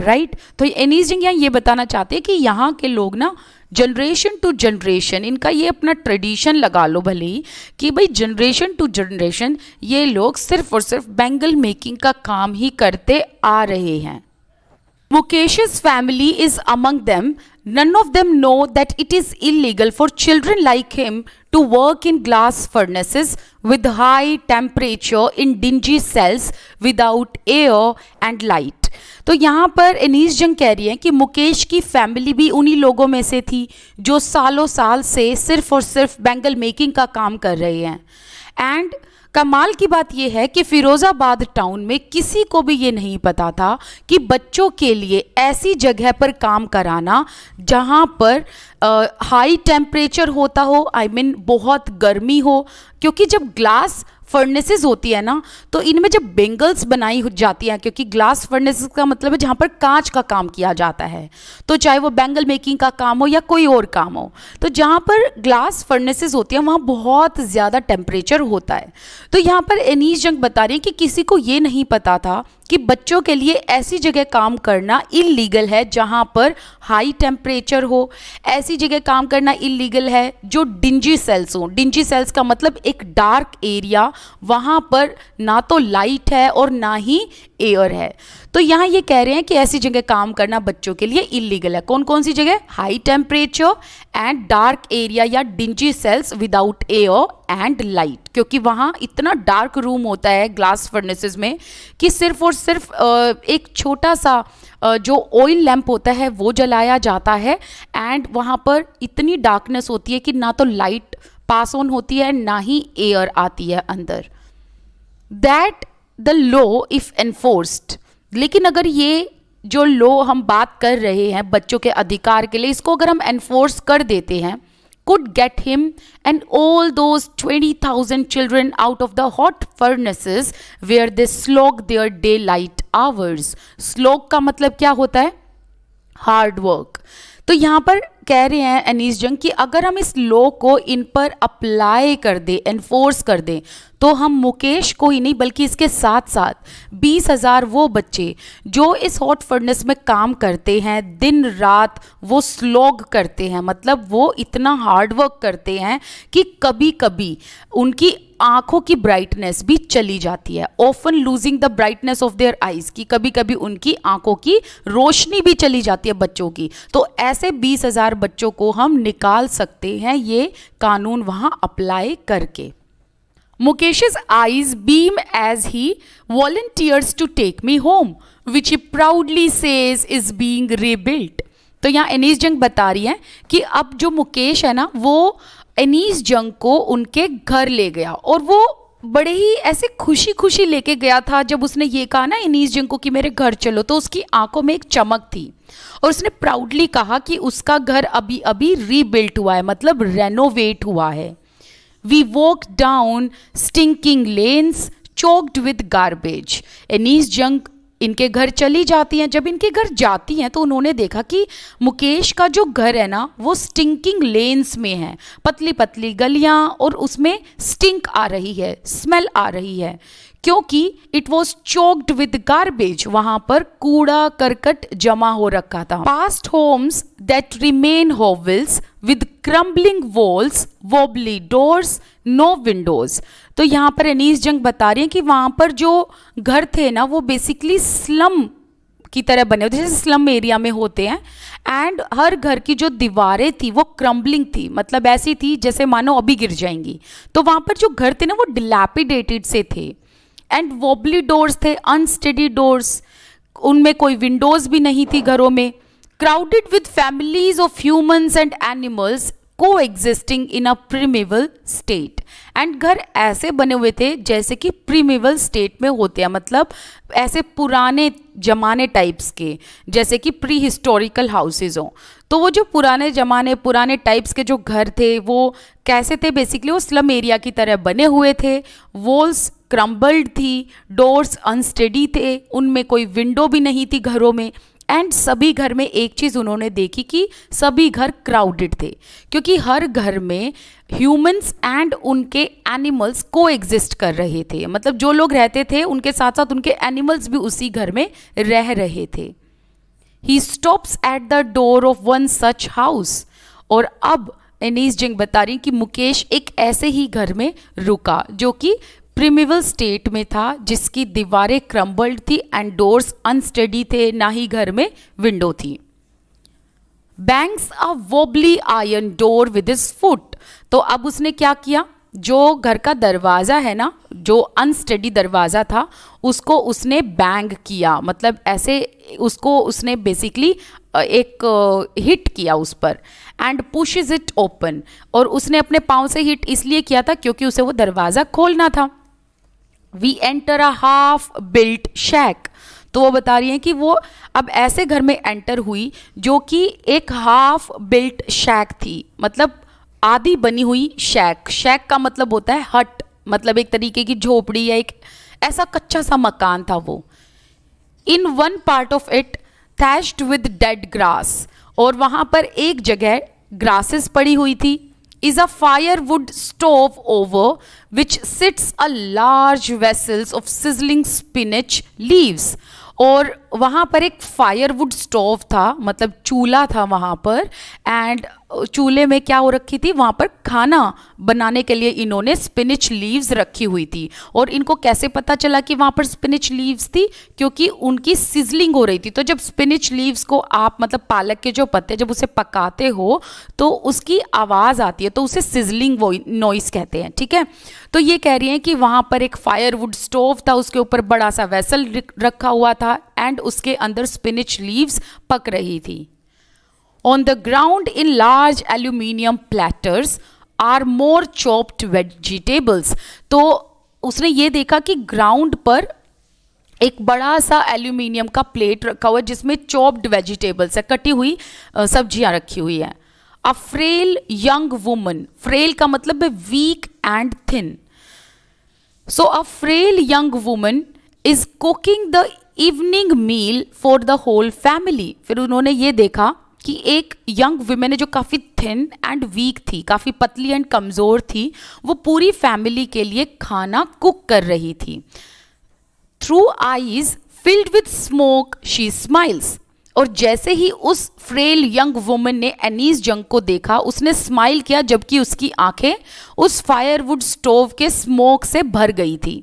राइट right? तो एनीजिंग यहाँ ये बताना चाहते हैं कि यहाँ के लोग ना जनरेशन टू जनरेशन इनका ये अपना ट्रेडिशन लगा लो भले ही कि भाई जनरेशन टू जनरेशन ये लोग सिर्फ और सिर्फ बैंगल मेकिंग का काम ही करते आ रहे हैं Mukesh's family is among them. None of them know that it is illegal for children like him to work in glass furnaces with high temperature in dingy cells without air and light तो यहाँ पर एनीस जंग कह रही हैं कि मुकेश की फैमिली भी उन्हीं लोगों में से थी जो सालों साल से सिर्फ और सिर्फ बैंगल मेकिंग का काम कर रहे हैं एंड कमाल की बात यह है कि फिरोज़ाबाद टाउन में किसी को भी ये नहीं पता था कि बच्चों के लिए ऐसी जगह पर काम कराना जहाँ पर हाई टेम्परेचर होता हो आई I मीन mean, बहुत गर्मी हो क्योंकि जब ग्लास फर्नेसेज होती है ना तो इनमें जब बेंगल्स बनाई जाती हैं क्योंकि ग्लास फर्नेसेज का मतलब है जहाँ पर कांच का काम किया जाता है तो चाहे वो बेंगल मेकिंग का काम हो या कोई और काम हो तो जहाँ पर ग्लास फर्नेसेज होती हैं वहाँ बहुत ज़्यादा टेम्परेचर होता है तो यहाँ पर एनीस जंग बता रही है कि किसी को ये नहीं पता था कि बच्चों के लिए ऐसी जगह काम करना इलीगल है जहाँ पर हाई टेम्परेचर हो ऐसी जगह काम करना इलीगल है जो डिंजी सेल्स हों डिंजी सेल्स का मतलब एक डार्क एरिया वहाँ पर ना तो लाइट है और ना ही एयर है तो यहाँ ये कह रहे हैं कि ऐसी जगह काम करना बच्चों के लिए इलीगल है कौन कौन सी जगह high temperature and dark area या dingy cells without air and light क्योंकि वहाँ इतना डार्क रूम होता है ग्लास फर्नेसेस में कि सिर्फ और सिर्फ एक छोटा सा जो ऑयल लैंप होता है वो जलाया जाता है एंड वहाँ पर इतनी डार्कनेस होती है कि ना तो लाइट पास ऑन होती है ना ही एयर आती है अंदर that the law if enforced लेकिन अगर ये जो लो हम बात कर रहे हैं बच्चों के अधिकार के लिए इसको अगर हम एनफोर्स कर देते हैं could get him and all those twenty thousand children out of the hot furnaces where they slog their daylight hours slog का मतलब क्या होता है हार्डवर्क तो यहाँ पर कह रहे हैं अनिस जंग कि अगर हम इस लॉ को इन पर अप्लाई कर दें एनफोर्स कर दें तो हम मुकेश को ही नहीं बल्कि इसके साथ साथ बीस हज़ार वो बच्चे जो इस हॉट फर्नेस में काम करते हैं दिन रात वो स्लॉग करते हैं मतलब वो इतना हार्ड वर्क करते हैं कि कभी कभी उनकी आंखों की ब्राइटनेस भी चली जाती है often losing the brightness of their eyes की कभी कभी उनकी आंखों की रोशनी भी चली जाती है बच्चों की तो ऐसे बीस हज़ार बच्चों को हम निकाल सकते हैं ये कानून वहां अप्लाई करके Mukesh's eyes beam as he volunteers to take me home which he proudly says is being rebuilt तो यहाँ एनीस जंग बता रही है कि अब जो मुकेश है ना वो एनीस जंग को उनके घर ले गया और वो बड़े ही ऐसे खुशी खुशी लेके गया था जब उसने ये कहा ना इनीस जंग को कि मेरे घर चलो तो उसकी आंखों में एक चमक थी और उसने प्राउडली कहा कि उसका घर अभी अभी रीबिल्ट हुआ है मतलब रेनोवेट हुआ है we walk down stinking lanes choked with garbage Anees Jung इनके घर चली जाती हैं जब इनके घर जाती हैं तो उन्होंने देखा कि मुकेश का जो घर है ना वो स्टिंकिंग लेन्स में है पतली पतली गलियाँ और उसमें स्टिंक आ रही है स्मेल आ रही है क्योंकि it was choked with garbage वहां पर कूड़ा करकट जमा हो रखा था past homes that remain hovels crumbling walls wobbly doors no windows तो यहाँ पर अनीस जंग बता रही हैं कि वहाँ पर जो घर थे ना वो बेसिकली स्लम की तरह बने होते जैसे स्लम एरिया में होते हैं एंड हर घर की जो दीवारें थी वो क्रम्बलिंग थी मतलब ऐसी थी जैसे मानो अभी गिर जाएंगी तो वहाँ पर जो घर थे ना वो डिलेपिडेटेड से थे एंड वोबली डोर्स थे अनस्टडी डोर्स उनमें कोई विंडोज़ भी नहीं थी घरों में crowded with families of humans and animals existing in a primeval state and घर ऐसे बने हुए थे जैसे कि प्रीमेवल स्टेट में होते हैं मतलब ऐसे पुराने जमाने टाइप्स के जैसे कि प्री हिस्टोरिकल हाउसेज हों तो वो जो पुराने जमाने पुराने टाइप्स के जो घर थे वो कैसे थे बेसिकली वो स्लम एरिया की तरह बने हुए थे वॉल्स क्रम्बल्ड थी डोर्स अनस्टडी थे उनमें कोई विंडो भी नहीं थी घरों में एंड सभी घर में एक चीज़ उन्होंने देखी कि सभी घर क्राउडेड थे क्योंकि हर घर में ह्यूमंस एंड उनके एनिमल्स को एग्जिस्ट कर रहे थे मतलब जो लोग रहते थे उनके साथ साथ उनके एनिमल्स भी उसी घर में रह रहे थे he stops at the door of one such house और अब एनीस जिंग बता रही कि मुकेश एक ऐसे ही घर में रुका जो कि प्रिमिवल स्टेट में था जिसकी दीवारें क्रम्बल्ड थी एंड डोर्स अनस्टडी थे ना ही घर में विंडो थी bangs a wobbly iron door with his foot तो अब उसने क्या किया जो घर का दरवाज़ा है ना जो अनस्टडी दरवाज़ा था उसको उसने बैंग किया मतलब ऐसे उसको उसने बेसिकली एक हिट किया उस पर and push is it open और उसने अपने पाँव से हिट इसलिए किया था क्योंकि उसे वो दरवाज़ा खोलना था we enter a half built shack तो वो बता रही हैं कि वो अब ऐसे घर में एंटर हुई जो कि एक हाफ बिल्ट शैक थी मतलब आधी बनी हुई शैक शैक का मतलब होता है हट मतलब एक तरीके की झोपड़ी या एक ऐसा कच्चा सा मकान था वो in one part of it thatched with dead grass और वहाँ पर एक जगह ग्रासेस पड़ी हुई थी is a firewood stove over which sits a large vessels of sizzling spinach leaves और वहाँ पर एक फायरवुड स्टोव था मतलब चूल्हा था वहाँ पर एंड चूल्हे में क्या हो रखी थी वहाँ पर खाना बनाने के लिए इन्होंने स्पिनिच लीव्स रखी हुई थी और इनको कैसे पता चला कि वहाँ पर स्पिनिच लीव्स थी क्योंकि उनकी सिजलिंग हो रही थी तो जब स्पिनिच लीव्स को आप मतलब पालक के जो पत्ते जब उसे पकाते हो तो उसकी आवाज़ आती है तो उसे सिजलिंग नॉइस कहते हैं ठीक है तो ये कह रही हैं कि वहाँ पर एक फायरवुड स्टोव था उसके ऊपर बड़ा सा वेसल रखा हुआ था एंड उसके अंदर स्पिनिच लीव्स पक रही थी On the ground in large aluminium platters are more chopped vegetables. तो उसने ये देखा कि ग्राउंड पर एक बड़ा सा एल्यूमिनियम का प्लेट रखा हुआ है जिसमें चॉप्ड वेजिटेबल्स है कटी हुई सब्जियां रखी हुई हैं a frail young woman frail का मतलब है weak and thin so a frail young woman is cooking the evening meal for the whole family फिर उन्होंने ये देखा कि एक यंग वुमेन है जो काफ़ी थिन एंड वीक थी काफ़ी पतली एंड कमज़ोर थी वो पूरी फैमिली के लिए खाना कुक कर रही थी through eyes filled with smoke she smiles और जैसे ही उस फ्रेल यंग वुमेन ने एनीस जंग को देखा उसने स्माइल किया जबकि उसकी आंखें उस फायरवुड स्टोव के स्मोक से भर गई थी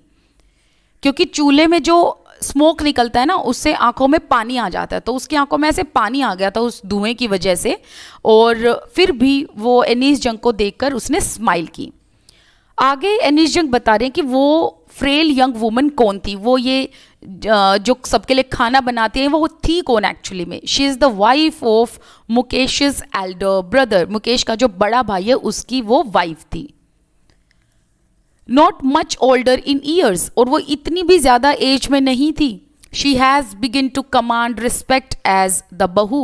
क्योंकि चूल्हे में जो स्मोक निकलता है ना उससे आंखों में पानी आ जाता है तो उसकी आंखों में ऐसे पानी आ गया था उस धुएं की वजह से और फिर भी वो एनीस जंग को देखकर उसने स्माइल की आगे एनीस जंग बता रहे हैं कि वो फ्रेल यंग वुमन कौन थी वो ये जो सबके लिए खाना बनाती है वो थी कौन एक्चुअली में she is the wife of Mukesh elder brother Mukesh का जो बड़ा भाई है उसकी वो वाइफ थी not much older in years और वो इतनी भी ज़्यादा एज में नहीं थी she has begin to command respect as the bahu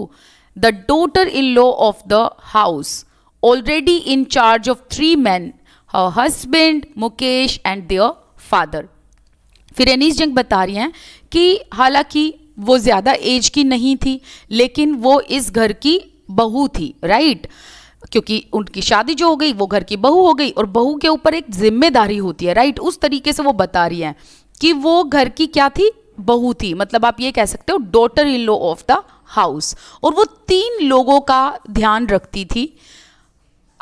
the daughter in law of the house already in charge of three men her husband Mukesh and their father फिर एनीस जंग बता रही हैं कि हालांकि वो ज़्यादा एज की नहीं थी लेकिन वो इस घर की बहू थी राइट right? क्योंकि उनकी शादी जो हो गई वो घर की बहू हो गई और बहू के ऊपर एक जिम्मेदारी होती है राइट उस तरीके से वो बता रही हैं कि वो घर की क्या थी बहू थी मतलब आप ये कह सकते हो daughter in law of the house और वो तीन लोगों का ध्यान रखती थी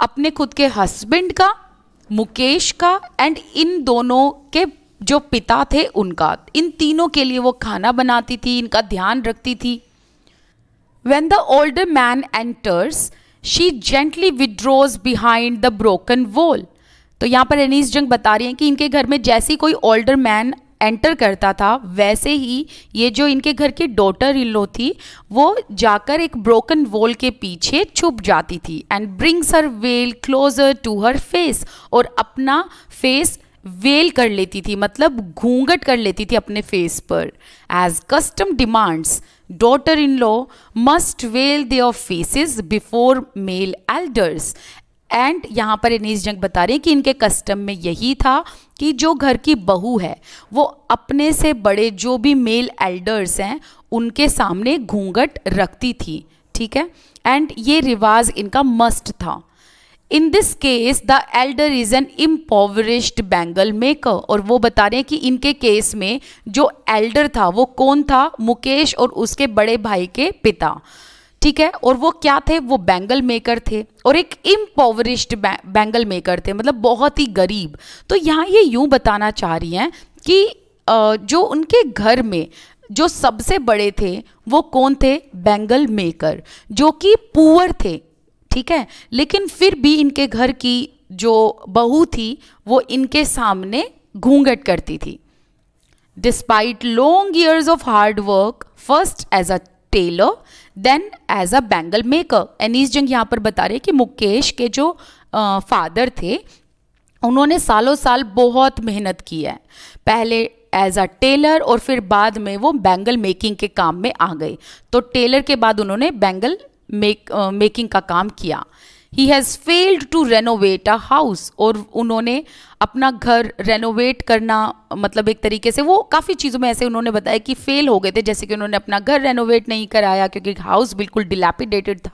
अपने खुद के हस्बैंड का मुकेश का एंड इन दोनों के जो पिता थे उनका इन तीनों के लिए वो खाना बनाती थी इनका ध्यान रखती थी when the old man enters she gently withdraws behind the broken wall तो यहाँ पर एनीस जंग बता रही हैं कि इनके घर में जैसे कोई ओल्डर मैन एंटर करता था वैसे ही ये जो इनके घर की डॉटर इन लो थी वो जाकर एक ब्रोकन वॉल के पीछे छुप जाती थी and brings her veil closer to her face और अपना फेस वेल कर लेती थी मतलब घूंघट कर लेती थी अपने फेस पर as custom demands daughter in law must veil their faces before male elders and यहाँ पर इनीस जंग बता रहे हैं कि इनके कस्टम में यही था कि जो घर की बहू है वो अपने से बड़े जो भी मेल एल्डर्स हैं उनके सामने घूंघट रखती थी ठीक है एंड ये रिवाज इनका मस्ट था in this case the elder is an impoverished bangle maker और वो बता रहे हैं कि इनके केस में जो एल्डर था वो कौन था मुकेश और उसके बड़े भाई के पिता ठीक है और वो क्या थे वो बैंगल मेकर थे और एक इम्पॉवरिश्ड बैंगल मेकर थे मतलब बहुत ही गरीब तो यहाँ ये यूँ बताना चाह रही हैं कि जो उनके घर में जो सबसे बड़े थे वो कौन थे बैंगल मेकर जो कि पुअर थे ठीक है लेकिन फिर भी इनके घर की जो बहू थी वो इनके सामने घूंघट करती थी despite long years of hard work first as a tailor then as a bangle maker Anees Jung यहाँ पर बता रहे कि मुकेश के जो आ, फादर थे उन्होंने सालों साल बहुत मेहनत की है पहले एज अ टेलर और फिर बाद में वो बैंगल मेकिंग के काम में आ गए तो टेलर के बाद उन्होंने बैंगल मेक मेकिंग uh, का काम किया he has failed to renovate a house और उन्होंने अपना घर रेनोवेट करना मतलब एक तरीके से वो काफ़ी चीज़ों में ऐसे उन्होंने बताया कि फेल हो गए थे जैसे कि उन्होंने अपना घर रेनोवेट नहीं कराया क्योंकि हाउस बिल्कुल डिलेपिडेटेड था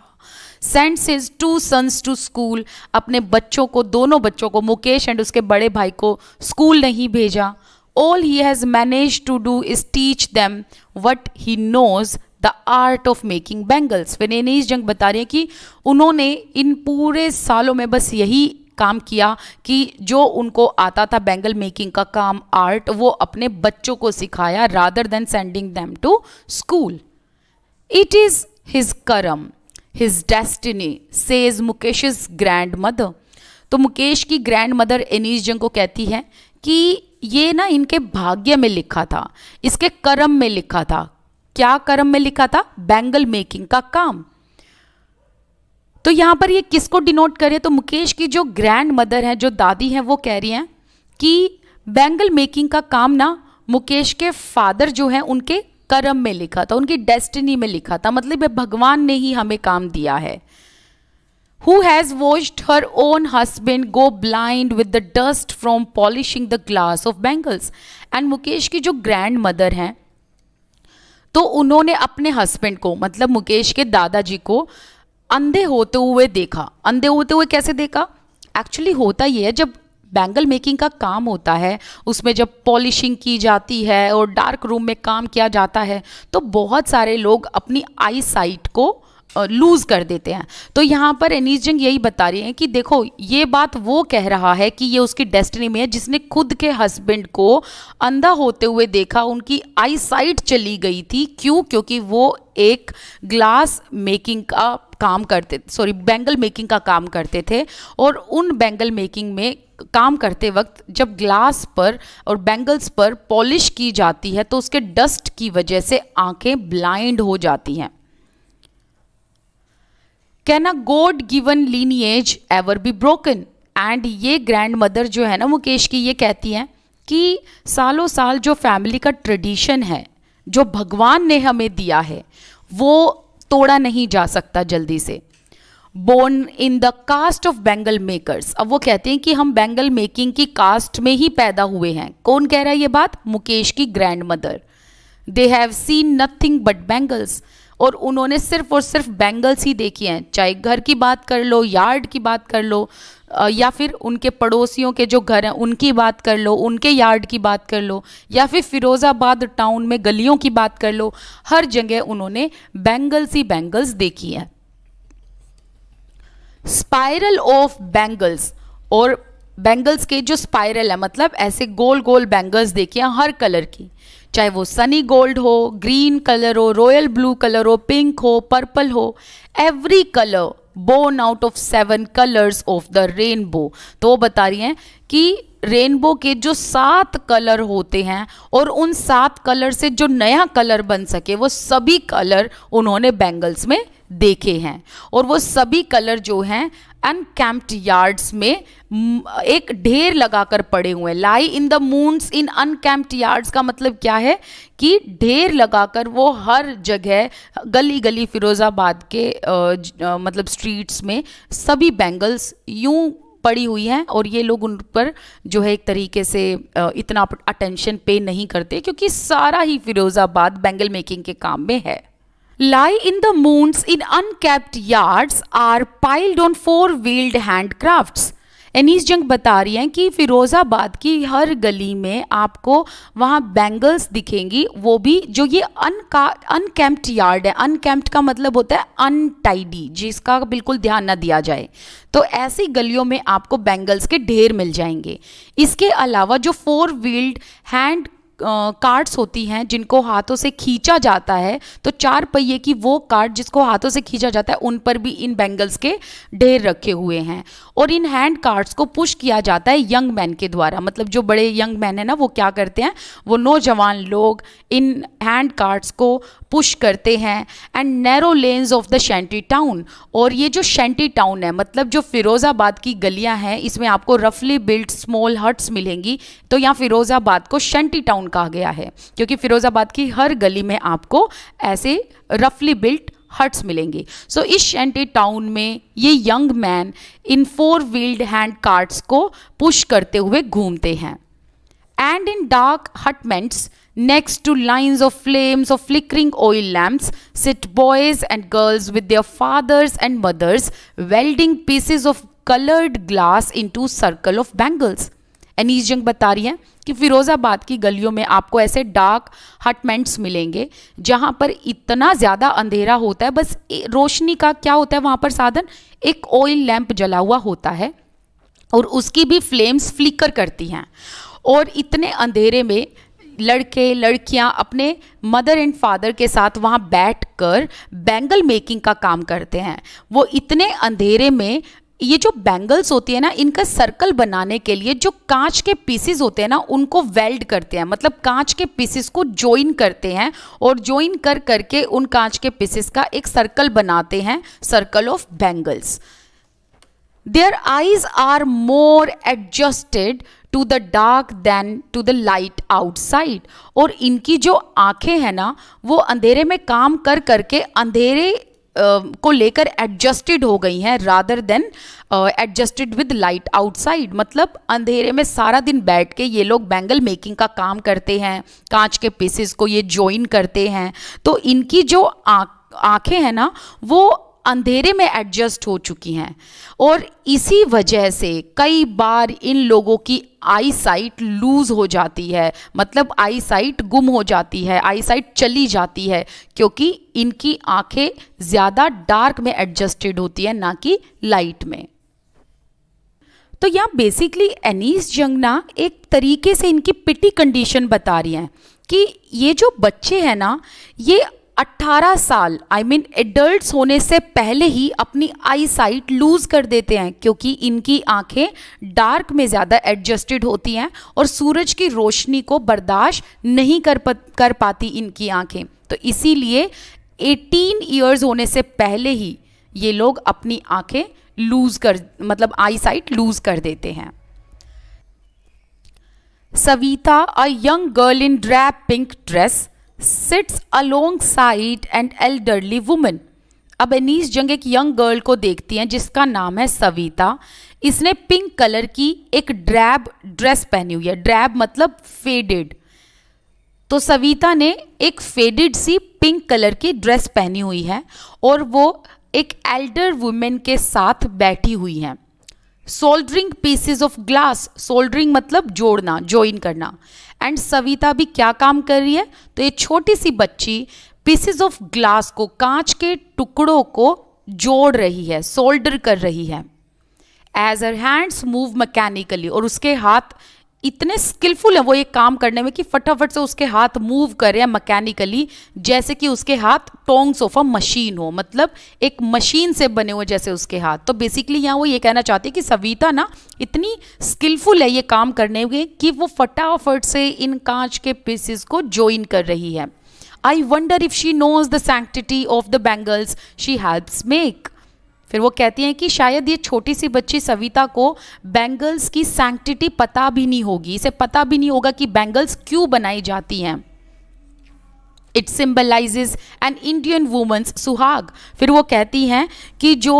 sends his two sons to school अपने बच्चों को दोनों बच्चों को मुकेश एंड उसके बड़े भाई को स्कूल नहीं भेजा all he has managed to do is teach them what he knows the art of making bangles वेनेनीज जंग बता रही है कि उन्होंने इन पूरे सालों में बस यही काम किया कि जो उनको आता था बैंगल मेकिंग का काम आर्ट वो अपने बच्चों को सिखाया rather than sending them to school it is his karam his destiny says Mukesh grandmother तो मुकेश की ग्रैंड मदर एनीस जंग को कहती है कि ये ना इनके भाग्य में लिखा था इसके कर्म में लिखा था क्या कर्म में लिखा था बैंगल मेकिंग का काम तो यहां पर ये किसको डिनोट करे तो मुकेश की जो ग्रैंड मदर है जो दादी है वो कह रही हैं कि बैंगल मेकिंग का काम ना मुकेश के फादर जो हैं उनके कर्म में लिखा था उनकी डेस्टिनी में लिखा था मतलब भगवान ने ही हमें काम दिया है who has watched her own husband go blind with the dust from polishing the glass of bangles and Mukesh की जो ग्रैंड मदर हैं तो उन्होंने अपने हस्बैंड को मतलब मुकेश के दादाजी को अंधे होते हुए देखा अंधे होते हुए कैसे देखा एक्चुअली होता ये है जब बैंगल मेकिंग का काम होता है उसमें जब पॉलिशिंग की जाती है और डार्क रूम में काम किया जाता है तो बहुत सारे लोग अपनी आई साइट को लूज़ कर देते हैं तो यहाँ पर एनीस जंग यही बता रही हैं कि देखो ये बात वो कह रहा है कि ये उसकी डेस्टिनी में है जिसने खुद के हस्बैंड को अंधा होते हुए देखा उनकी आई साइट चली गई थी क्यों क्योंकि वो एक ग्लास मेकिंग का काम करते सॉरी बैंगल मेकिंग का काम करते थे और उन बैंगल मेकिंग में काम करते वक्त जब ग्लास पर और बैंगल्स पर पॉलिश की जाती है तो उसके डस्ट की वजह से आंखें ब्लाइंड हो जाती हैं can a god given lineage ever be broken and ये ग्रैंड मदर जो है ना मुकेश की ये कहती हैं कि सालों साल जो फैमिली का ट्रेडिशन है जो भगवान ने हमें दिया है वो तोड़ा नहीं जा सकता जल्दी से born in the caste of bangle makers अब वो कहते हैं कि हम बेंगल मेकिंग की कास्ट में ही पैदा हुए हैं कौन कह रहा है ये बात मुकेश की grandmother they have seen nothing but bangles और उन्होंने सिर्फ और सिर्फ बैंगल्स ही देखे हैं चाहे घर की बात कर लो यार्ड की बात कर लो या फिर उनके पड़ोसियों के जो घर हैं उनकी बात कर लो उनके यार्ड की बात कर लो या फिर फिरोज़ाबाद टाउन में गलियों की बात कर लो हर जगह उन्होंने बैंगल्स ही बैंगल्स देखी हैं स्पायरल ऑफ बैंगल्स और बैंगल्स के जो स्पायरल है मतलब ऐसे गोल गोल बैंगल्स देखिए हर कलर की चाहे वो सनी गोल्ड हो ग्रीन कलर हो रॉयल ब्लू कलर हो पिंक हो पर्पल हो every colour born out of seven colours of the rainbow तो वो बता रही हैं कि रेनबो के जो सात कलर होते हैं और उन सात कलर से जो नया कलर बन सके वो सभी कलर उन्होंने बैंगल्स में देखे हैं और वो सभी कलर जो हैं अनकैम्प्ड यार्ड्स में एक ढेर लगाकर पड़े हुए हैं lie in the mounds in unkempt yards का मतलब क्या है कि ढेर लगाकर वो हर जगह गली गली फिरोज़ाबाद के मतलब स्ट्रीट्स में सभी बैंगल्स यूं पड़ी हुई हैं और ये लोग उन पर जो है एक तरीके से इतना अटेंशन पे नहीं करते क्योंकि सारा ही फिरोज़ाबाद बैंगल मेकिंग के काम में है lie in the moons in unkept yards are piled on four-wheeled handcrafts. Anees Jung बता रही हैं कि फिरोज़ाबाद की हर गली में आपको वहाँ बैंगल्स दिखेंगी वो भी जो ये अनका अनकैम्प्ट यार्ड है अनकैम्प्ड का मतलब होता है अनटाइडी जिसका बिल्कुल ध्यान ना दिया जाए तो ऐसी गलियों में आपको बैंगल्स के ढेर मिल जाएंगे इसके अलावा जो फोर व्हील्ड हैंड कार्ड्स होती हैं जिनको हाथों से खींचा जाता है तो चार पहिए की वो कार्ड जिसको हाथों से खींचा जाता है उन पर भी इन बैंगल्स के ढेर रखे हुए हैं और इन हैंड कार्ड्स को पुश किया जाता है यंग मैन के द्वारा मतलब जो बड़े यंग मैन हैं ना वो क्या करते हैं वो नौजवान लोग इन हैंड कार्ड्स को पुश करते हैं and narrow lanes of the shanty town और ये जो शेंटी टाउन है मतलब जो फिरोज़ाबाद की गलियां हैं इसमें आपको रफली बिल्ड स्मॉल हट्स मिलेंगी तो यहाँ फिरोज़ाबाद को शेंटी टाउन कहा गया है क्योंकि फिरोजाबाद की हर गली में आपको ऐसे रफली बिल्ट हट्स मिलेंगी सो so, इस शेंटी टाउन में ये young man in four wheeled hand carts को पुश करते हुए घूमते हैं and in dark hutments next to lines of flames of flickering oil lamps sit boys and girls with their fathers and mothers welding pieces of coloured glass into circle of bangles Anees Jung बता रही हैं कि फिरोज़ाबाद की गलियों में आपको ऐसे डार्क हटमेंट्स मिलेंगे जहाँ पर इतना ज़्यादा अंधेरा होता है बस रोशनी का क्या होता है वहाँ पर साधन एक ऑयल लैंप जला हुआ होता है और उसकी भी फ्लेम्स फ्लिकर करती हैं और इतने अंधेरे में लड़के लड़कियां अपने मदर एंड फादर के साथ वहां बैठकर बैंगल मेकिंग का काम करते हैं वो इतने अंधेरे में ये जो बैंगल्स होती है ना इनका सर्कल बनाने के लिए जो कांच के पीसेस होते हैं ना उनको वेल्ड करते हैं मतलब कांच के पीसेस को ज्वाइन करते हैं और ज्वाइन कर करके उन कांच के पीसेस का एक सर्कल बनाते हैं circle of bangles their eyes are more adjusted to the dark than to the light outside और इनकी जो आंखें हैं ना वो अंधेरे में काम कर करके अंधेरे को लेकर एडजस्टेड हो गई हैं rather than adjusted with light outside मतलब अंधेरे में सारा दिन बैठ के ये लोग बैंगल मेकिंग का काम करते हैं कांच के पीसेस को ये ज्वाइन करते हैं तो इनकी जो आँख आँखें हैं ना वो अंधेरे में एडजस्ट हो चुकी हैं और इसी वजह से कई बार इन लोगों की आई साइट लूज़ हो जाती है मतलब आई साइट गुम हो जाती है आई साइट चली जाती है क्योंकि इनकी आंखें ज़्यादा डार्क में एडजस्टेड होती है ना कि लाइट में तो यहाँ बेसिकली एनीस जंगना एक तरीके से इनकी पिटी कंडीशन बता रही हैं कि ये जो बच्चे हैं ना ये 18 साल आई मीन एडल्ट होने से पहले ही अपनी आई साइट लूज कर देते हैं क्योंकि इनकी आंखें डार्क में ज़्यादा एडजस्टेड होती हैं और सूरज की रोशनी को बर्दाश्त नहीं कर प, कर पाती इनकी आंखें तो इसीलिए 18 ईयर्स होने से पहले ही ये लोग अपनी आंखें लूज कर मतलब आई साइट लूज कर देते हैं Savita a young girl in drab pink dress sits alongside and elderly women अब अनीस जंग एक यंग गर्ल को देखती हैं जिसका नाम है सविता इसने पिंक कलर की एक ड्रैब ड्रेस पहनी हुई है ड्रैब मतलब फेडेड तो सविता ने एक फेडेड सी पिंक कलर की ड्रेस पहनी हुई है और वो एक एल्डर वुमेन के साथ बैठी हुई हैं soldering pieces of glass soldering मतलब जोड़ना ज्वाइन करना एंड सविता भी क्या काम कर रही है तो ये छोटी सी बच्ची पीसेस ऑफ ग्लास को कांच के टुकड़ों को जोड़ रही है सोल्डर कर रही है as her hands move mechanically और उसके हाथ इतने स्किलफुल है वो ये काम करने में कि फटाफट से उसके हाथ मूव करें मैकेनिकली जैसे कि उसके हाथ टोंग्स ऑफ अ मशीन हो मतलब एक मशीन से बने हुए जैसे उसके हाथ तो बेसिकली यहाँ वो ये कहना चाहती है कि सविता ना इतनी स्किलफुल है ये काम करने में कि वो फटाफट से इन कांच के पीसेस को ज्वाइन कर रही है I wonder if she knows the sanctity of the bangles she helps make फिर वो कहती हैं कि शायद ये छोटी सी बच्ची सविता को बैंगल्स की सैंक्टिटी पता भी नहीं होगी इसे पता भी नहीं होगा कि बैंगल्स क्यों बनाई जाती हैं it symbolises an Indian woman's सुहाग फिर वो कहती हैं कि जो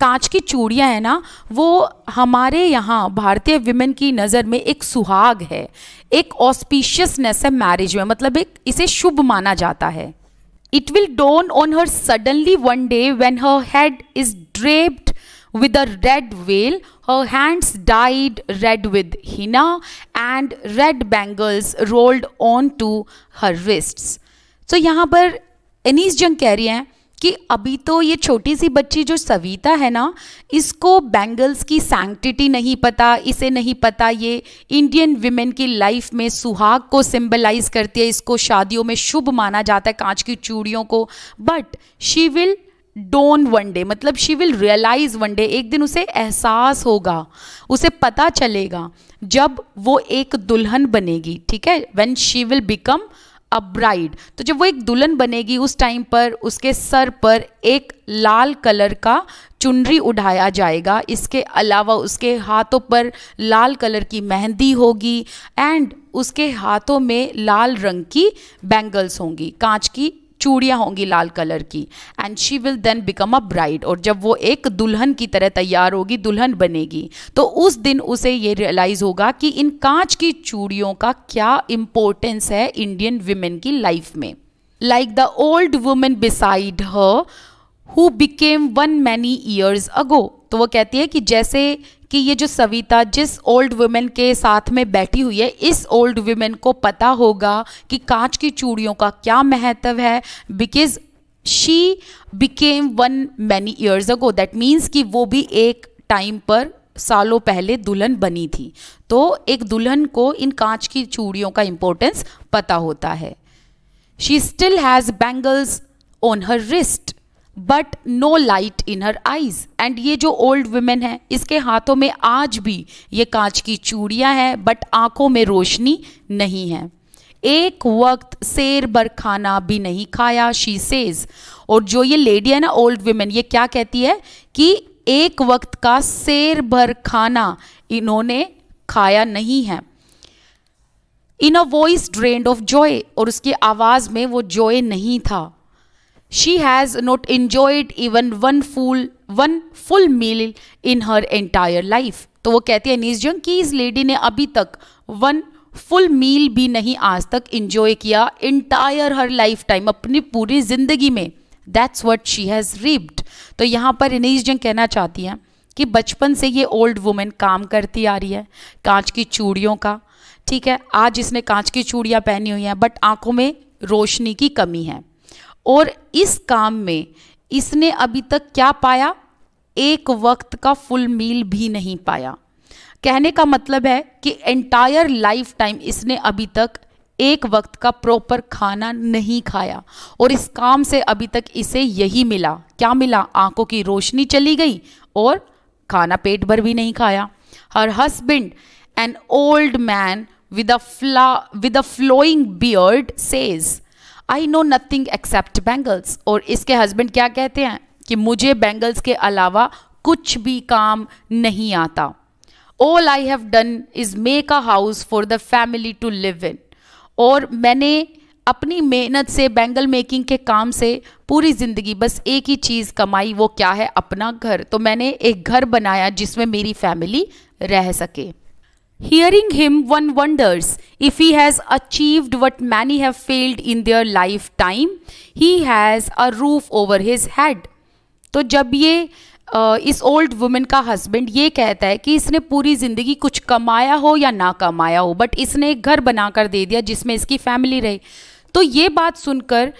कांच की चूड़ियाँ हैं ना वो हमारे यहाँ भारतीय विमेन की नज़र में एक सुहाग है एक ऑस्पिशियसनेस है मैरिज में मतलब एक इसे शुभ माना जाता है It will dawn on her suddenly one day when her head is draped with a red veil, her hands dyed red with henna, and red bangles rolled to her wrists. so, यहाँ पर एनीस जंग कह रही hai कि अभी तो ये छोटी सी बच्ची जो सविता है ना इसको बैंगल्स की सैंक्टिटी नहीं पता इसे नहीं पता ये इंडियन विमेन की लाइफ में सुहाग को सिंबलाइज करती है इसको शादियों में शुभ माना जाता है कांच की चूड़ियों को but she will dawn one day मतलब she will realise one day एक दिन उसे एहसास होगा उसे पता चलेगा जब वो एक दुल्हन बनेगी ठीक है when she will become a bride तो जब वो एक दुल्हन बनेगी उस टाइम पर उसके सर पर एक लाल कलर का चुनरी उठाया जाएगा इसके अलावा उसके हाथों पर लाल कलर की मेहंदी होगी एंड उसके हाथों में लाल रंग की बैंगल्स होंगी कांच की चूड़ियाँ होंगी लाल कलर की and she will then become a bride और जब वो एक दुल्हन की तरह तैयार होगी दुल्हन बनेगी तो उस दिन उसे ये रियलाइज़ होगा कि इन कांच की चूड़ियों का क्या इम्पोर्टेंस है इंडियन वीमेन की लाइफ में like the old women beside her who became one many years ago तो वो कहती है कि जैसे कि ये जो सविता जिस ओल्ड वुमेन के साथ में बैठी हुई है इस ओल्ड वुमेन को पता होगा कि कांच की चूड़ियों का क्या महत्व है because she became one many years ago that means कि वो भी एक टाइम पर सालों पहले दुल्हन बनी थी तो एक दुल्हन को इन कांच की चूड़ियों का इंपॉर्टेंस पता होता है she still has bangles on her wrist but no light in her eyes and ये जो ओल्ड वुमेन है इसके हाथों में आज भी ये कांच की चूड़ियाँ हैं बट आंखों में रोशनी नहीं है एक वक्त शेर भर खाना भी नहीं खाया शी सेज और जो ये लेडी है ना ओल्ड वुमेन ये क्या कहती है कि एक वक्त का शेर भर खाना इन्होंने खाया नहीं है in a voice drained of joy और उसकी आवाज़ में वो जॉय नहीं था she has not enjoyed even one full one full meal in her entire life तो वो कहती है अनीस जंग कि इस लेडी ने अभी तक वन फुल मील भी नहीं आज तक इंजॉय किया इंटायर हर लाइफ टाइम अपनी पूरी ज़िंदगी में that's what she has reaped तो यहाँ पर अनीस जंग कहना चाहती हैं कि बचपन से ये ओल्ड वुमेन काम करती आ रही है कांच की चूड़ियों का ठीक है आज इसने कांच की चूड़ियाँ पहनी हुई हैं बट आंखों में रोशनी की कमी है और इस काम में इसने अभी तक क्या पाया एक वक्त का फुल मील भी नहीं पाया कहने का मतलब है कि एंटायर लाइफ टाइम इसने अभी तक एक वक्त का प्रॉपर खाना नहीं खाया और इस काम से अभी तक इसे यही मिला क्या मिला आंखों की रोशनी चली गई और खाना पेट भर भी नहीं खाया her husband an old man with a fla with a flowing beard says I know nothing except bangles और इसके हस्बैंड क्या कहते हैं कि मुझे बैंगल्स के अलावा कुछ भी काम नहीं आता all I have done is make a house for the family to live in और मैंने अपनी मेहनत से बैंगल मेकिंग के काम से पूरी ज़िंदगी बस एक ही चीज़ कमाई वो क्या है अपना घर तो मैंने एक घर बनाया जिसमें मेरी फैमिली रह सके Hearing him, one wonders if he has achieved what many have failed in their lifetime. He has a roof over his head. तो जब ये इस ओल्ड वुमेन का हस्बैंड ये कहता है कि इसने पूरी ज़िंदगी कुछ कमाया हो या ना कमाया हो बट इसने एक घर बनाकर दे दिया जिसमें इसकी फैमिली रहे तो ये बात सुनकर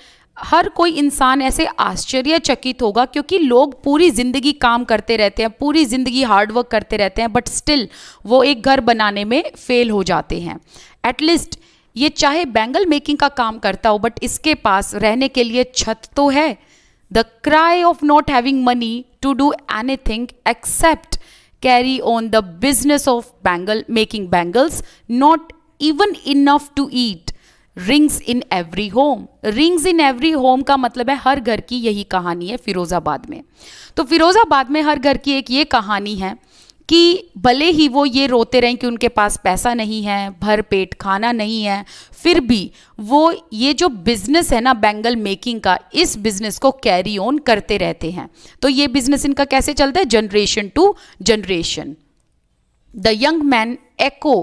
हर कोई इंसान ऐसे आश्चर्यचकित होगा क्योंकि लोग पूरी ज़िंदगी काम करते रहते हैं पूरी ज़िंदगी हार्डवर्क करते रहते हैं बट स्टिल वो एक घर बनाने में फेल हो जाते हैं एटलीस्ट ये चाहे बैंगल मेकिंग का काम करता हो बट इसके पास रहने के लिए छत तो है the cry of not having money to do anything except carry on the business of bangle making bangles not even enough to eat rings in every home rings in every home का मतलब है हर घर की यही कहानी है फिरोज़ाबाद में तो फिरोज़ाबाद में हर घर की एक ये कहानी है कि भले ही वो ये रोते रहें कि उनके पास पैसा नहीं है भर पेट खाना नहीं है फिर भी वो ये जो बिज़नेस है ना बैंगल मेकिंग का इस बिज़नेस को कैरी ऑन करते रहते हैं तो ये बिज़नेस इनका कैसे चलता है generation to generation the young man echo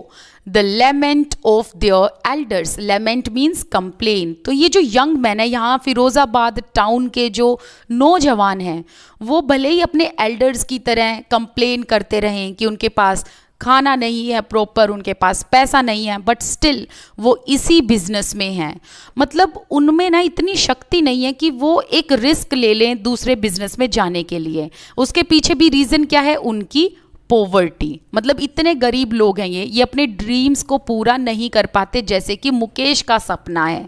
the lament of their elders lament means complain तो ये जो यंग मैन है यहाँ फिरोज़ाबाद टाउन के जो नौजवान हैं वो भले ही अपने एल्डर्स की तरह कंप्लेन करते रहें कि उनके पास खाना नहीं है प्रॉपर उनके पास पैसा नहीं है बट स्टिल वो इसी बिजनेस में हैं मतलब उनमें ना इतनी शक्ति नहीं है कि वो एक रिस्क ले लें दूसरे बिजनेस में जाने के लिए उसके पीछे भी रीज़न क्या है उनकी पोवर्टी मतलब इतने गरीब लोग हैं ये ये अपने ड्रीम्स को पूरा नहीं कर पाते जैसे कि मुकेश का सपना है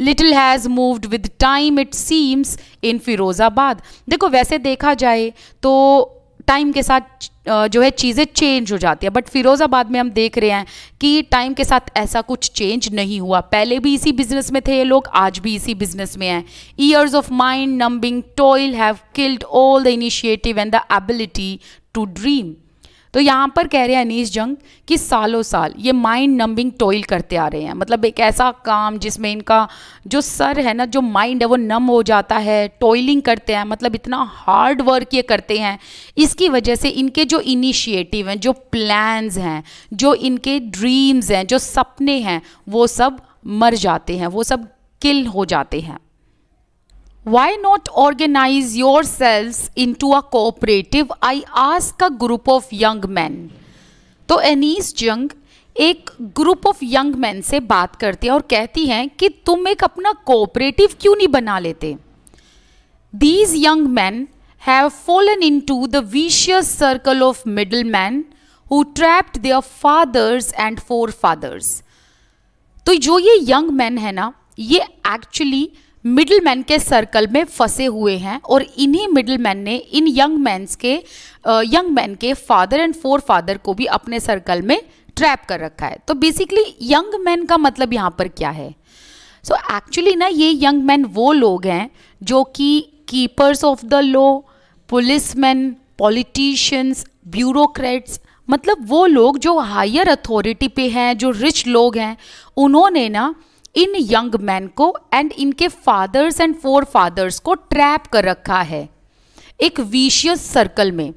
little has moved with time it seems in Firozabad देखो वैसे देखा जाए तो टाइम के साथ जो है चीज़ें चेंज हो जाती है बट फिरोज़ाबाद में हम देख रहे हैं कि टाइम के साथ ऐसा कुछ चेंज नहीं हुआ पहले भी इसी बिजनेस में थे ये लोग आज भी इसी बिजनेस में हैं years of mind numbing toil have killed all the initiative and the ability to dream तो यहाँ पर कह रहे हैं अनीश जंग कि सालों साल ये माइंड नंबिंग टॉयल करते आ रहे हैं मतलब एक ऐसा काम जिसमें इनका जो सर है ना जो माइंड है वो नम हो जाता है टॉयलिंग करते हैं मतलब इतना हार्ड वर्क ये करते हैं इसकी वजह से इनके जो इनिशिएटिव हैं जो प्लान्स हैं जो इनके ड्रीम्स हैं जो सपने हैं वो सब मर जाते हैं वो सब किल हो जाते हैं why not organize yourselves into a cooperative i ask a group of young men तो एनीस जंग एक ग्रुप ऑफ यंग मैन से बात करती है और कहती हैं कि तुम एक अपना कोऑपरेटिव क्यों नहीं बना लेते these young man have fallen into the vicious circle of middle man who trapped their fathers and forefathers तो जो ये यंग मैन है ना ये एक्चुअली मिडिलमैन के सर्कल में फंसे हुए हैं और इन्हीं मिडिलमैन ने इन यंग मैंस के यंग मैन के फादर एंड फोर फादर को भी अपने सर्कल में ट्रैप कर रखा है तो बेसिकली यंग मैन का मतलब यहाँ पर क्या है सो so, एक्चुअली ना ये यंग मैन वो लोग हैं जो कि keepers of the law policeman politicians bureaucrats मतलब वो लोग जो हायर अथॉरिटी पे हैं जो रिच लोग हैं उन्होंने ना इन यंग मैन को एंड इनके फादर्स एंड फोर फादर्स को ट्रैप कर रखा है एक विशियस सर्कल में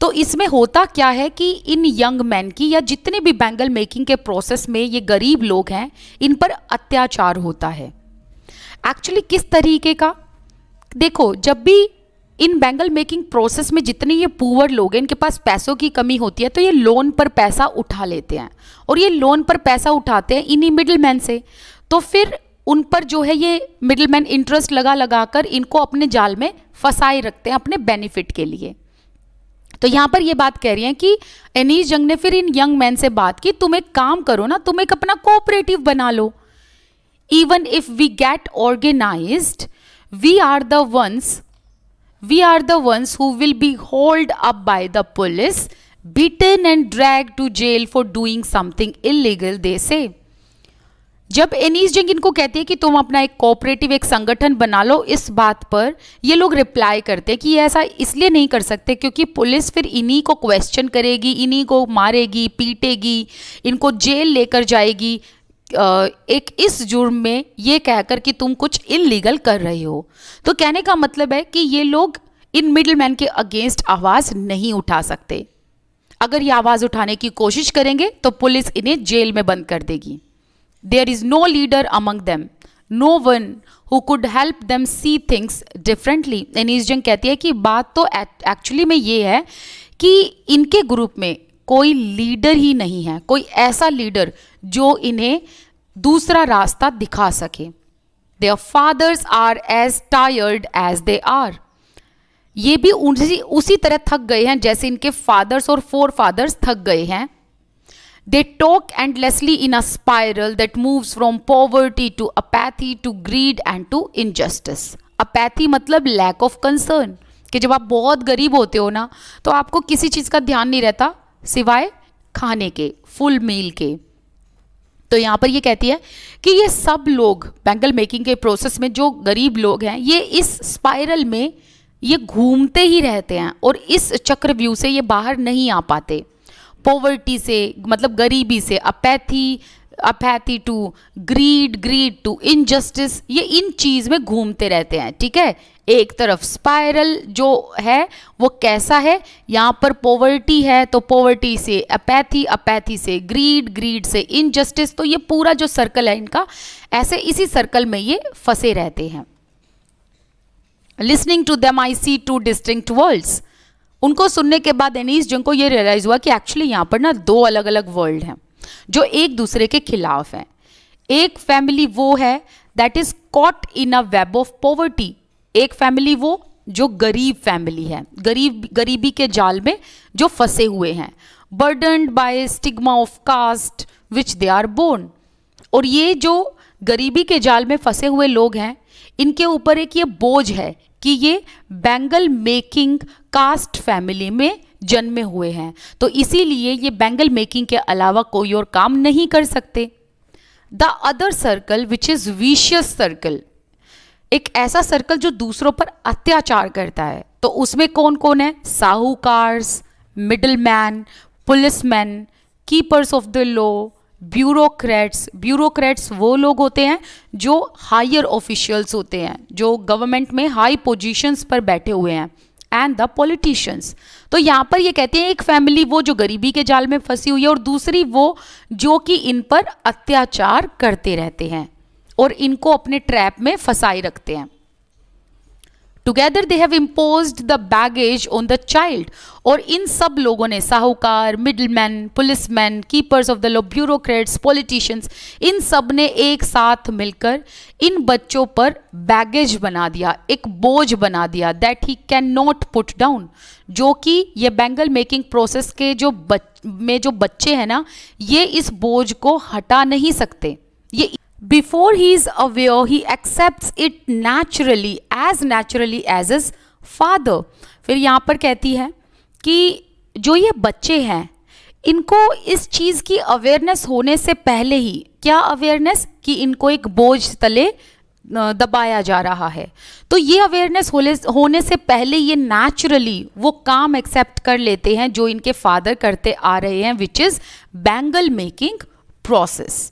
तो इसमें होता क्या है कि इन यंग मैन की या जितने भी बैंगल मेकिंग के प्रोसेस में ये गरीब लोग हैं इन पर अत्याचार होता है एक्चुअली किस तरीके का देखो जब भी इन बैंगल मेकिंग प्रोसेस में जितने ये पुअर लोग हैं इनके पास पैसों की कमी होती है तो ये लोन पर पैसा उठा लेते हैं और ये लोन पर पैसा उठाते हैं इन्हीं मिडिल मैन से तो फिर उन पर जो है ये मैन इंटरेस्ट लगा लगा कर इनको अपने जाल में फंसाए रखते हैं अपने बेनिफिट के लिए तो यहां पर ये बात कह रही है कि एनीस जंग ने फिर इन यंग मैन से बात की तुम एक काम करो ना तुम एक अपना कोऑपरेटिव बना लो even if we get organised we are the ones we are the ones who will be hauled up by the police beaten and drag to jail for doing something illegal they say जब एनीस जंग इनको कहती है कि तुम अपना एक कोऑपरेटिव एक संगठन बना लो इस बात पर ये लोग रिप्लाई करते हैं कि ये ऐसा इसलिए नहीं कर सकते क्योंकि पुलिस फिर इन्हीं को क्वेश्चन करेगी इन्हीं को मारेगी पीटेगी इनको जेल लेकर जाएगी एक इस जुर्म में ये कहकर कि तुम कुछ इनलीगल कर रहे हो तो कहने का मतलब है कि ये लोग इन मैन के अगेंस्ट आवाज़ नहीं उठा सकते अगर ये आवाज़ उठाने की कोशिश करेंगे तो पुलिस इन्हें जेल में बंद कर देगी There is no leader among them. No one who could help them see things differently Anees Jung कहती है कि बात तो एक्चुअली में ये है कि इनके ग्रुप में कोई लीडर ही नहीं है कोई ऐसा लीडर जो इन्हें दूसरा रास्ता दिखा सके their fathers are as tired as they are ये भी उसी उसी तरह थक गए हैं जैसे इनके फादर्स और फोर फादर्स थक गए हैं They talk endlessly in a spiral that moves from poverty to apathy to greed and to injustice. Apathy matlab lack of concern ki jab aap bahut गरीब hote ho na to aapko kisi cheez ka dhyan nahi rehta सिवाय खाने के फुल मील के तो यहाँ पर ये कहती है कि ये सब लोग बैंगल मेकिंग के प्रोसेस में जो गरीब लोग हैं ये इस स्पाइरल में ये घूमते ही रहते हैं और इस चक्रव्यूह से ये बाहर नहीं आ पाते पोवर्टी से मतलब गरीबी से apathy apathy to greed greed to injustice ये इन चीज़ में घूमते रहते हैं ठीक है एक तरफ स्पायरल जो है वो कैसा है यहाँ पर पोवर्टी है तो पोवर्टी से अपैथी अपैथी से ग्रीड ग्रीड से इनजस्टिस तो ये पूरा जो सर्कल है इनका ऐसे इसी सर्कल में ये फंसे रहते हैं listening to them I see two distinct worlds उनको सुनने के बाद एनीस जंग को ये रियलाइज़ हुआ कि एक्चुअली यहाँ पर ना दो अलग अलग वर्ल्ड हैं जो एक दूसरे के खिलाफ हैं एक फैमिली वो है that is caught in a web of poverty एक फैमिली वो जो गरीब फैमिली है गरीब गरीबी के जाल में जो फंसे हुए हैं burden by stigma of caste which they are born और ये जो गरीबी के जाल में फंसे हुए लोग हैं इनके ऊपर एक ये बोझ है कि ये बैंगल मेकिंग कास्ट फैमिली में जन्मे हुए हैं तो इसीलिए ये बैंगल मेकिंग के अलावा कोई और काम नहीं कर सकते the other circle which is vicious circle एक ऐसा सर्कल जो दूसरों पर अत्याचार करता है तो उसमें कौन कौन है साहूकार्स middle man policeman keepers of the law bureaucrats bureaucrats वो लोग होते हैं जो हायर ऑफिशियल्स होते हैं जो गवर्नमेंट में हाई पोजीशंस पर बैठे हुए हैं एंड द पॉलिटिशियंस तो यहाँ पर ये कहते हैं एक फैमिली वो जो गरीबी के जाल में फंसी हुई है और दूसरी वो जो कि इन पर अत्याचार करते रहते हैं और इनको अपने ट्रैप में फंसाए रखते हैं together they have impose the baggage on the child और इन सब लोगों ने साहूकार middleman policeman keepers of the law bureaucrats politicians इन सब ने एक साथ मिलकर इन बच्चों पर बैगेज बना दिया एक बोझ बना दिया that he can not put down जो कि ये बैंगल मेकिंग प्रोसेस के जो बच, में जो बच्चे हैं ना ये इस बोझ को हटा नहीं सकते ये Before he is aware, he accepts it naturally, as naturally as his father. फिर यहाँ पर कहती है कि जो ये बच्चे हैं इनको इस चीज़ की अवेयरनेस होने से पहले ही क्या अवेयरनेस कि इनको एक बोझ तले दबाया जा रहा है तो ये अवेयरनेस होने से पहले ये नेचुरली वो काम एक्सेप्ट कर लेते हैं जो इनके फादर करते आ रहे हैं which is bangle making process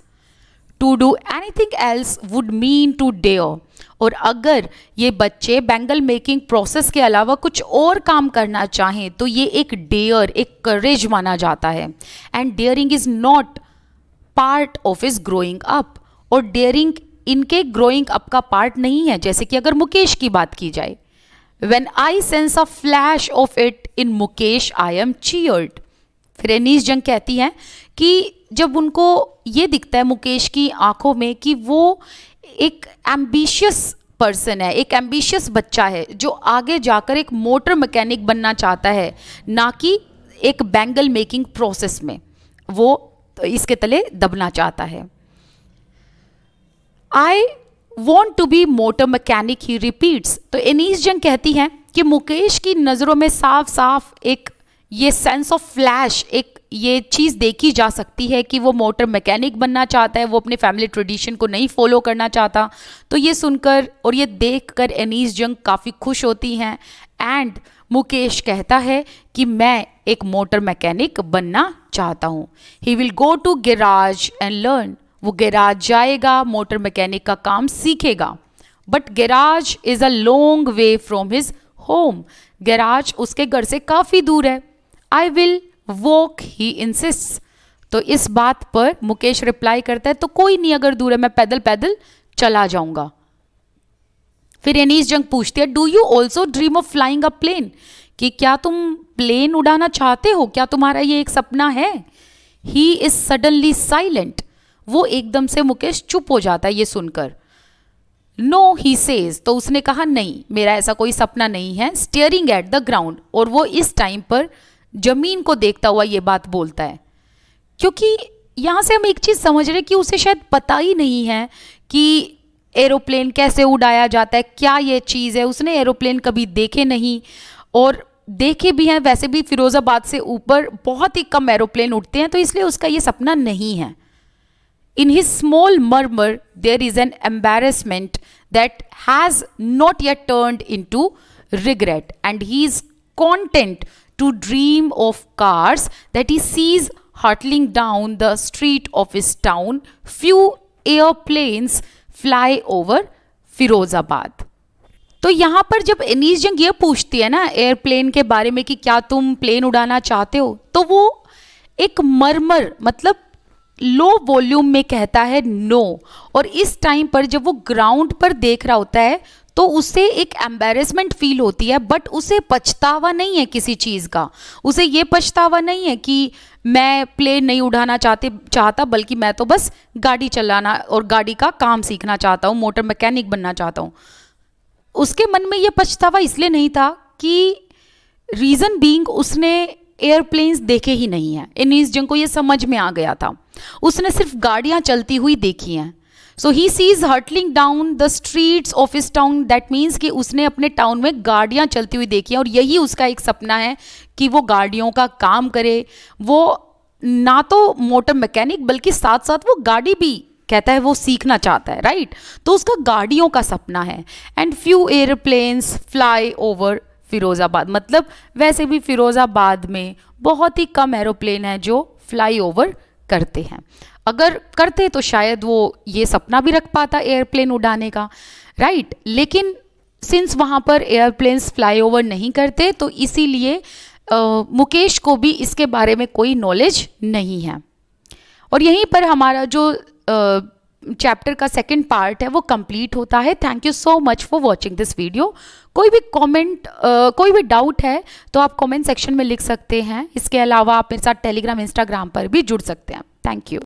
to do anything else would mean to dare और अगर ये बच्चे बैंगल मेकिंग प्रोसेस के अलावा कुछ और काम करना चाहें तो ये एक डेयर एक करेज माना जाता है and daring is not part of his growing up और डेयरिंग इनके ग्रोइंग अप का पार्ट नहीं है जैसे कि अगर मुकेश की बात की जाए when I sense a flash of it in Mukesh I am cheered फिर एनीस जंग कहती हैं कि जब उनको ये दिखता है मुकेश की आंखों में कि वो एक एम्बिशियस पर्सन है एक एम्बिशियस बच्चा है जो आगे जाकर एक मोटर मैकेनिक बनना चाहता है ना कि एक बैंगल मेकिंग प्रोसेस में वो इसके तले दबना चाहता है I want to be motor mechanic he repeats तो एनीस जंग कहती हैं कि मुकेश की नज़रों में साफ साफ एक ये सेंस ऑफ फ्लैश एक ये चीज़ देखी जा सकती है कि वो मोटर मैकेनिक बनना चाहता है वो अपने फैमिली ट्रेडिशन को नहीं फॉलो करना चाहता तो ये सुनकर और ये देख कर एनीस जंग काफ़ी खुश होती हैं एंड मुकेश कहता है कि मैं एक मोटर मैकेनिक बनना चाहता हूँ he will go to garage and learn वो गैराज जाएगा मोटर मैकेनिक का काम सीखेगा but garage is a long way from his home garage उसके घर से काफ़ी दूर है I will woke he insist तो इस बात पर मुकेश रिप्लाई करता है तो कोई नहीं अगर दूर है मैं पैदल पैदल चला जाऊंगा फिर एनीस जंग पूछती है do you also dream of flying a plane कि क्या तुम प्लेन उड़ाना चाहते हो क्या तुम्हारा ये एक सपना है ही इज सडनली साइलेंट वो एकदम से मुकेश चुप हो जाता है ये सुनकर नो ही सेज तो उसने कहा नहीं मेरा ऐसा कोई सपना नहीं है स्टेयरिंग एट द ग्राउंड और वो इस टाइम पर ज़मीन को देखता हुआ ये बात बोलता है क्योंकि यहाँ से हम एक चीज़ समझ रहे कि उसे शायद पता ही नहीं है कि एरोप्लेन कैसे उड़ाया जाता है क्या ये चीज़ है उसने एरोप्लेन कभी देखे नहीं और देखे भी हैं वैसे भी फिरोज़ाबाद से ऊपर बहुत ही कम एरोप्लेन उठते हैं तो इसलिए उसका ये सपना नहीं है in his small murmur there is an embarrassment that has not not turned into regret and he is content to dream of cars that he sees hurtling down the street of his town. Few airplanes fly over Firozabad तो यहाँ पर जब एनीस जंग ये पूछती है ना एयरप्लेन के बारे में कि क्या तुम प्लेन उड़ाना चाहते हो तो वो एक मरमर मतलब लो वॉल्यूम में कहता है नो और इस टाइम पर जब वो ग्राउंड पर देख रहा होता है तो उसे एक एम्बेरसमेंट फील होती है बट उसे पछतावा नहीं है किसी चीज़ का उसे ये पछतावा नहीं है कि मैं प्लेन नहीं उड़ाना चाहते चाहता बल्कि मैं तो बस गाड़ी चलाना और गाड़ी का काम सीखना चाहता हूँ मोटर मैकेनिक बनना चाहता हूँ उसके मन में ये पछतावा इसलिए नहीं था कि रीज़न बींग उसने एयरप्लेन्स देखे ही नहीं हैं इन जंग को ये समझ में आ गया था उसने सिर्फ गाड़ियाँ चलती हुई देखी हैं so he sees hurtling down the streets of his town that means कि उसने अपने टाउन में गाड़ियाँ चलती हुई देखी हैं और यही उसका एक सपना है कि वो गाड़ियों का काम करे वो ना तो मोटर मैकेनिक बल्कि साथ साथ वो गाड़ी भी कहता है वो सीखना चाहता है राइट तो उसका गाड़ियों का सपना है and few airplanes fly over Firozabad मतलब वैसे भी फिरोज़ाबाद में बहुत ही कम एरोप्लेन है जो फ्लाई ओवर करते हैं अगर करते तो शायद वो ये सपना भी रख पाता एयरप्लेन उड़ाने का राइट right? लेकिन सिंस वहाँ पर एयरप्लेन्स फ्लाईओवर नहीं करते तो इसीलिए मुकेश को भी इसके बारे में कोई नॉलेज नहीं है और यहीं पर हमारा जो चैप्टर का सेकंड पार्ट है वो कंप्लीट होता है thank you so much for watching this video कोई भी कमेंट कोई भी डाउट है तो आप कमेंट सेक्शन में लिख सकते हैं इसके अलावा आप मेरे साथ टेलीग्राम इंस्टाग्राम पर भी जुड़ सकते हैं थैंक यू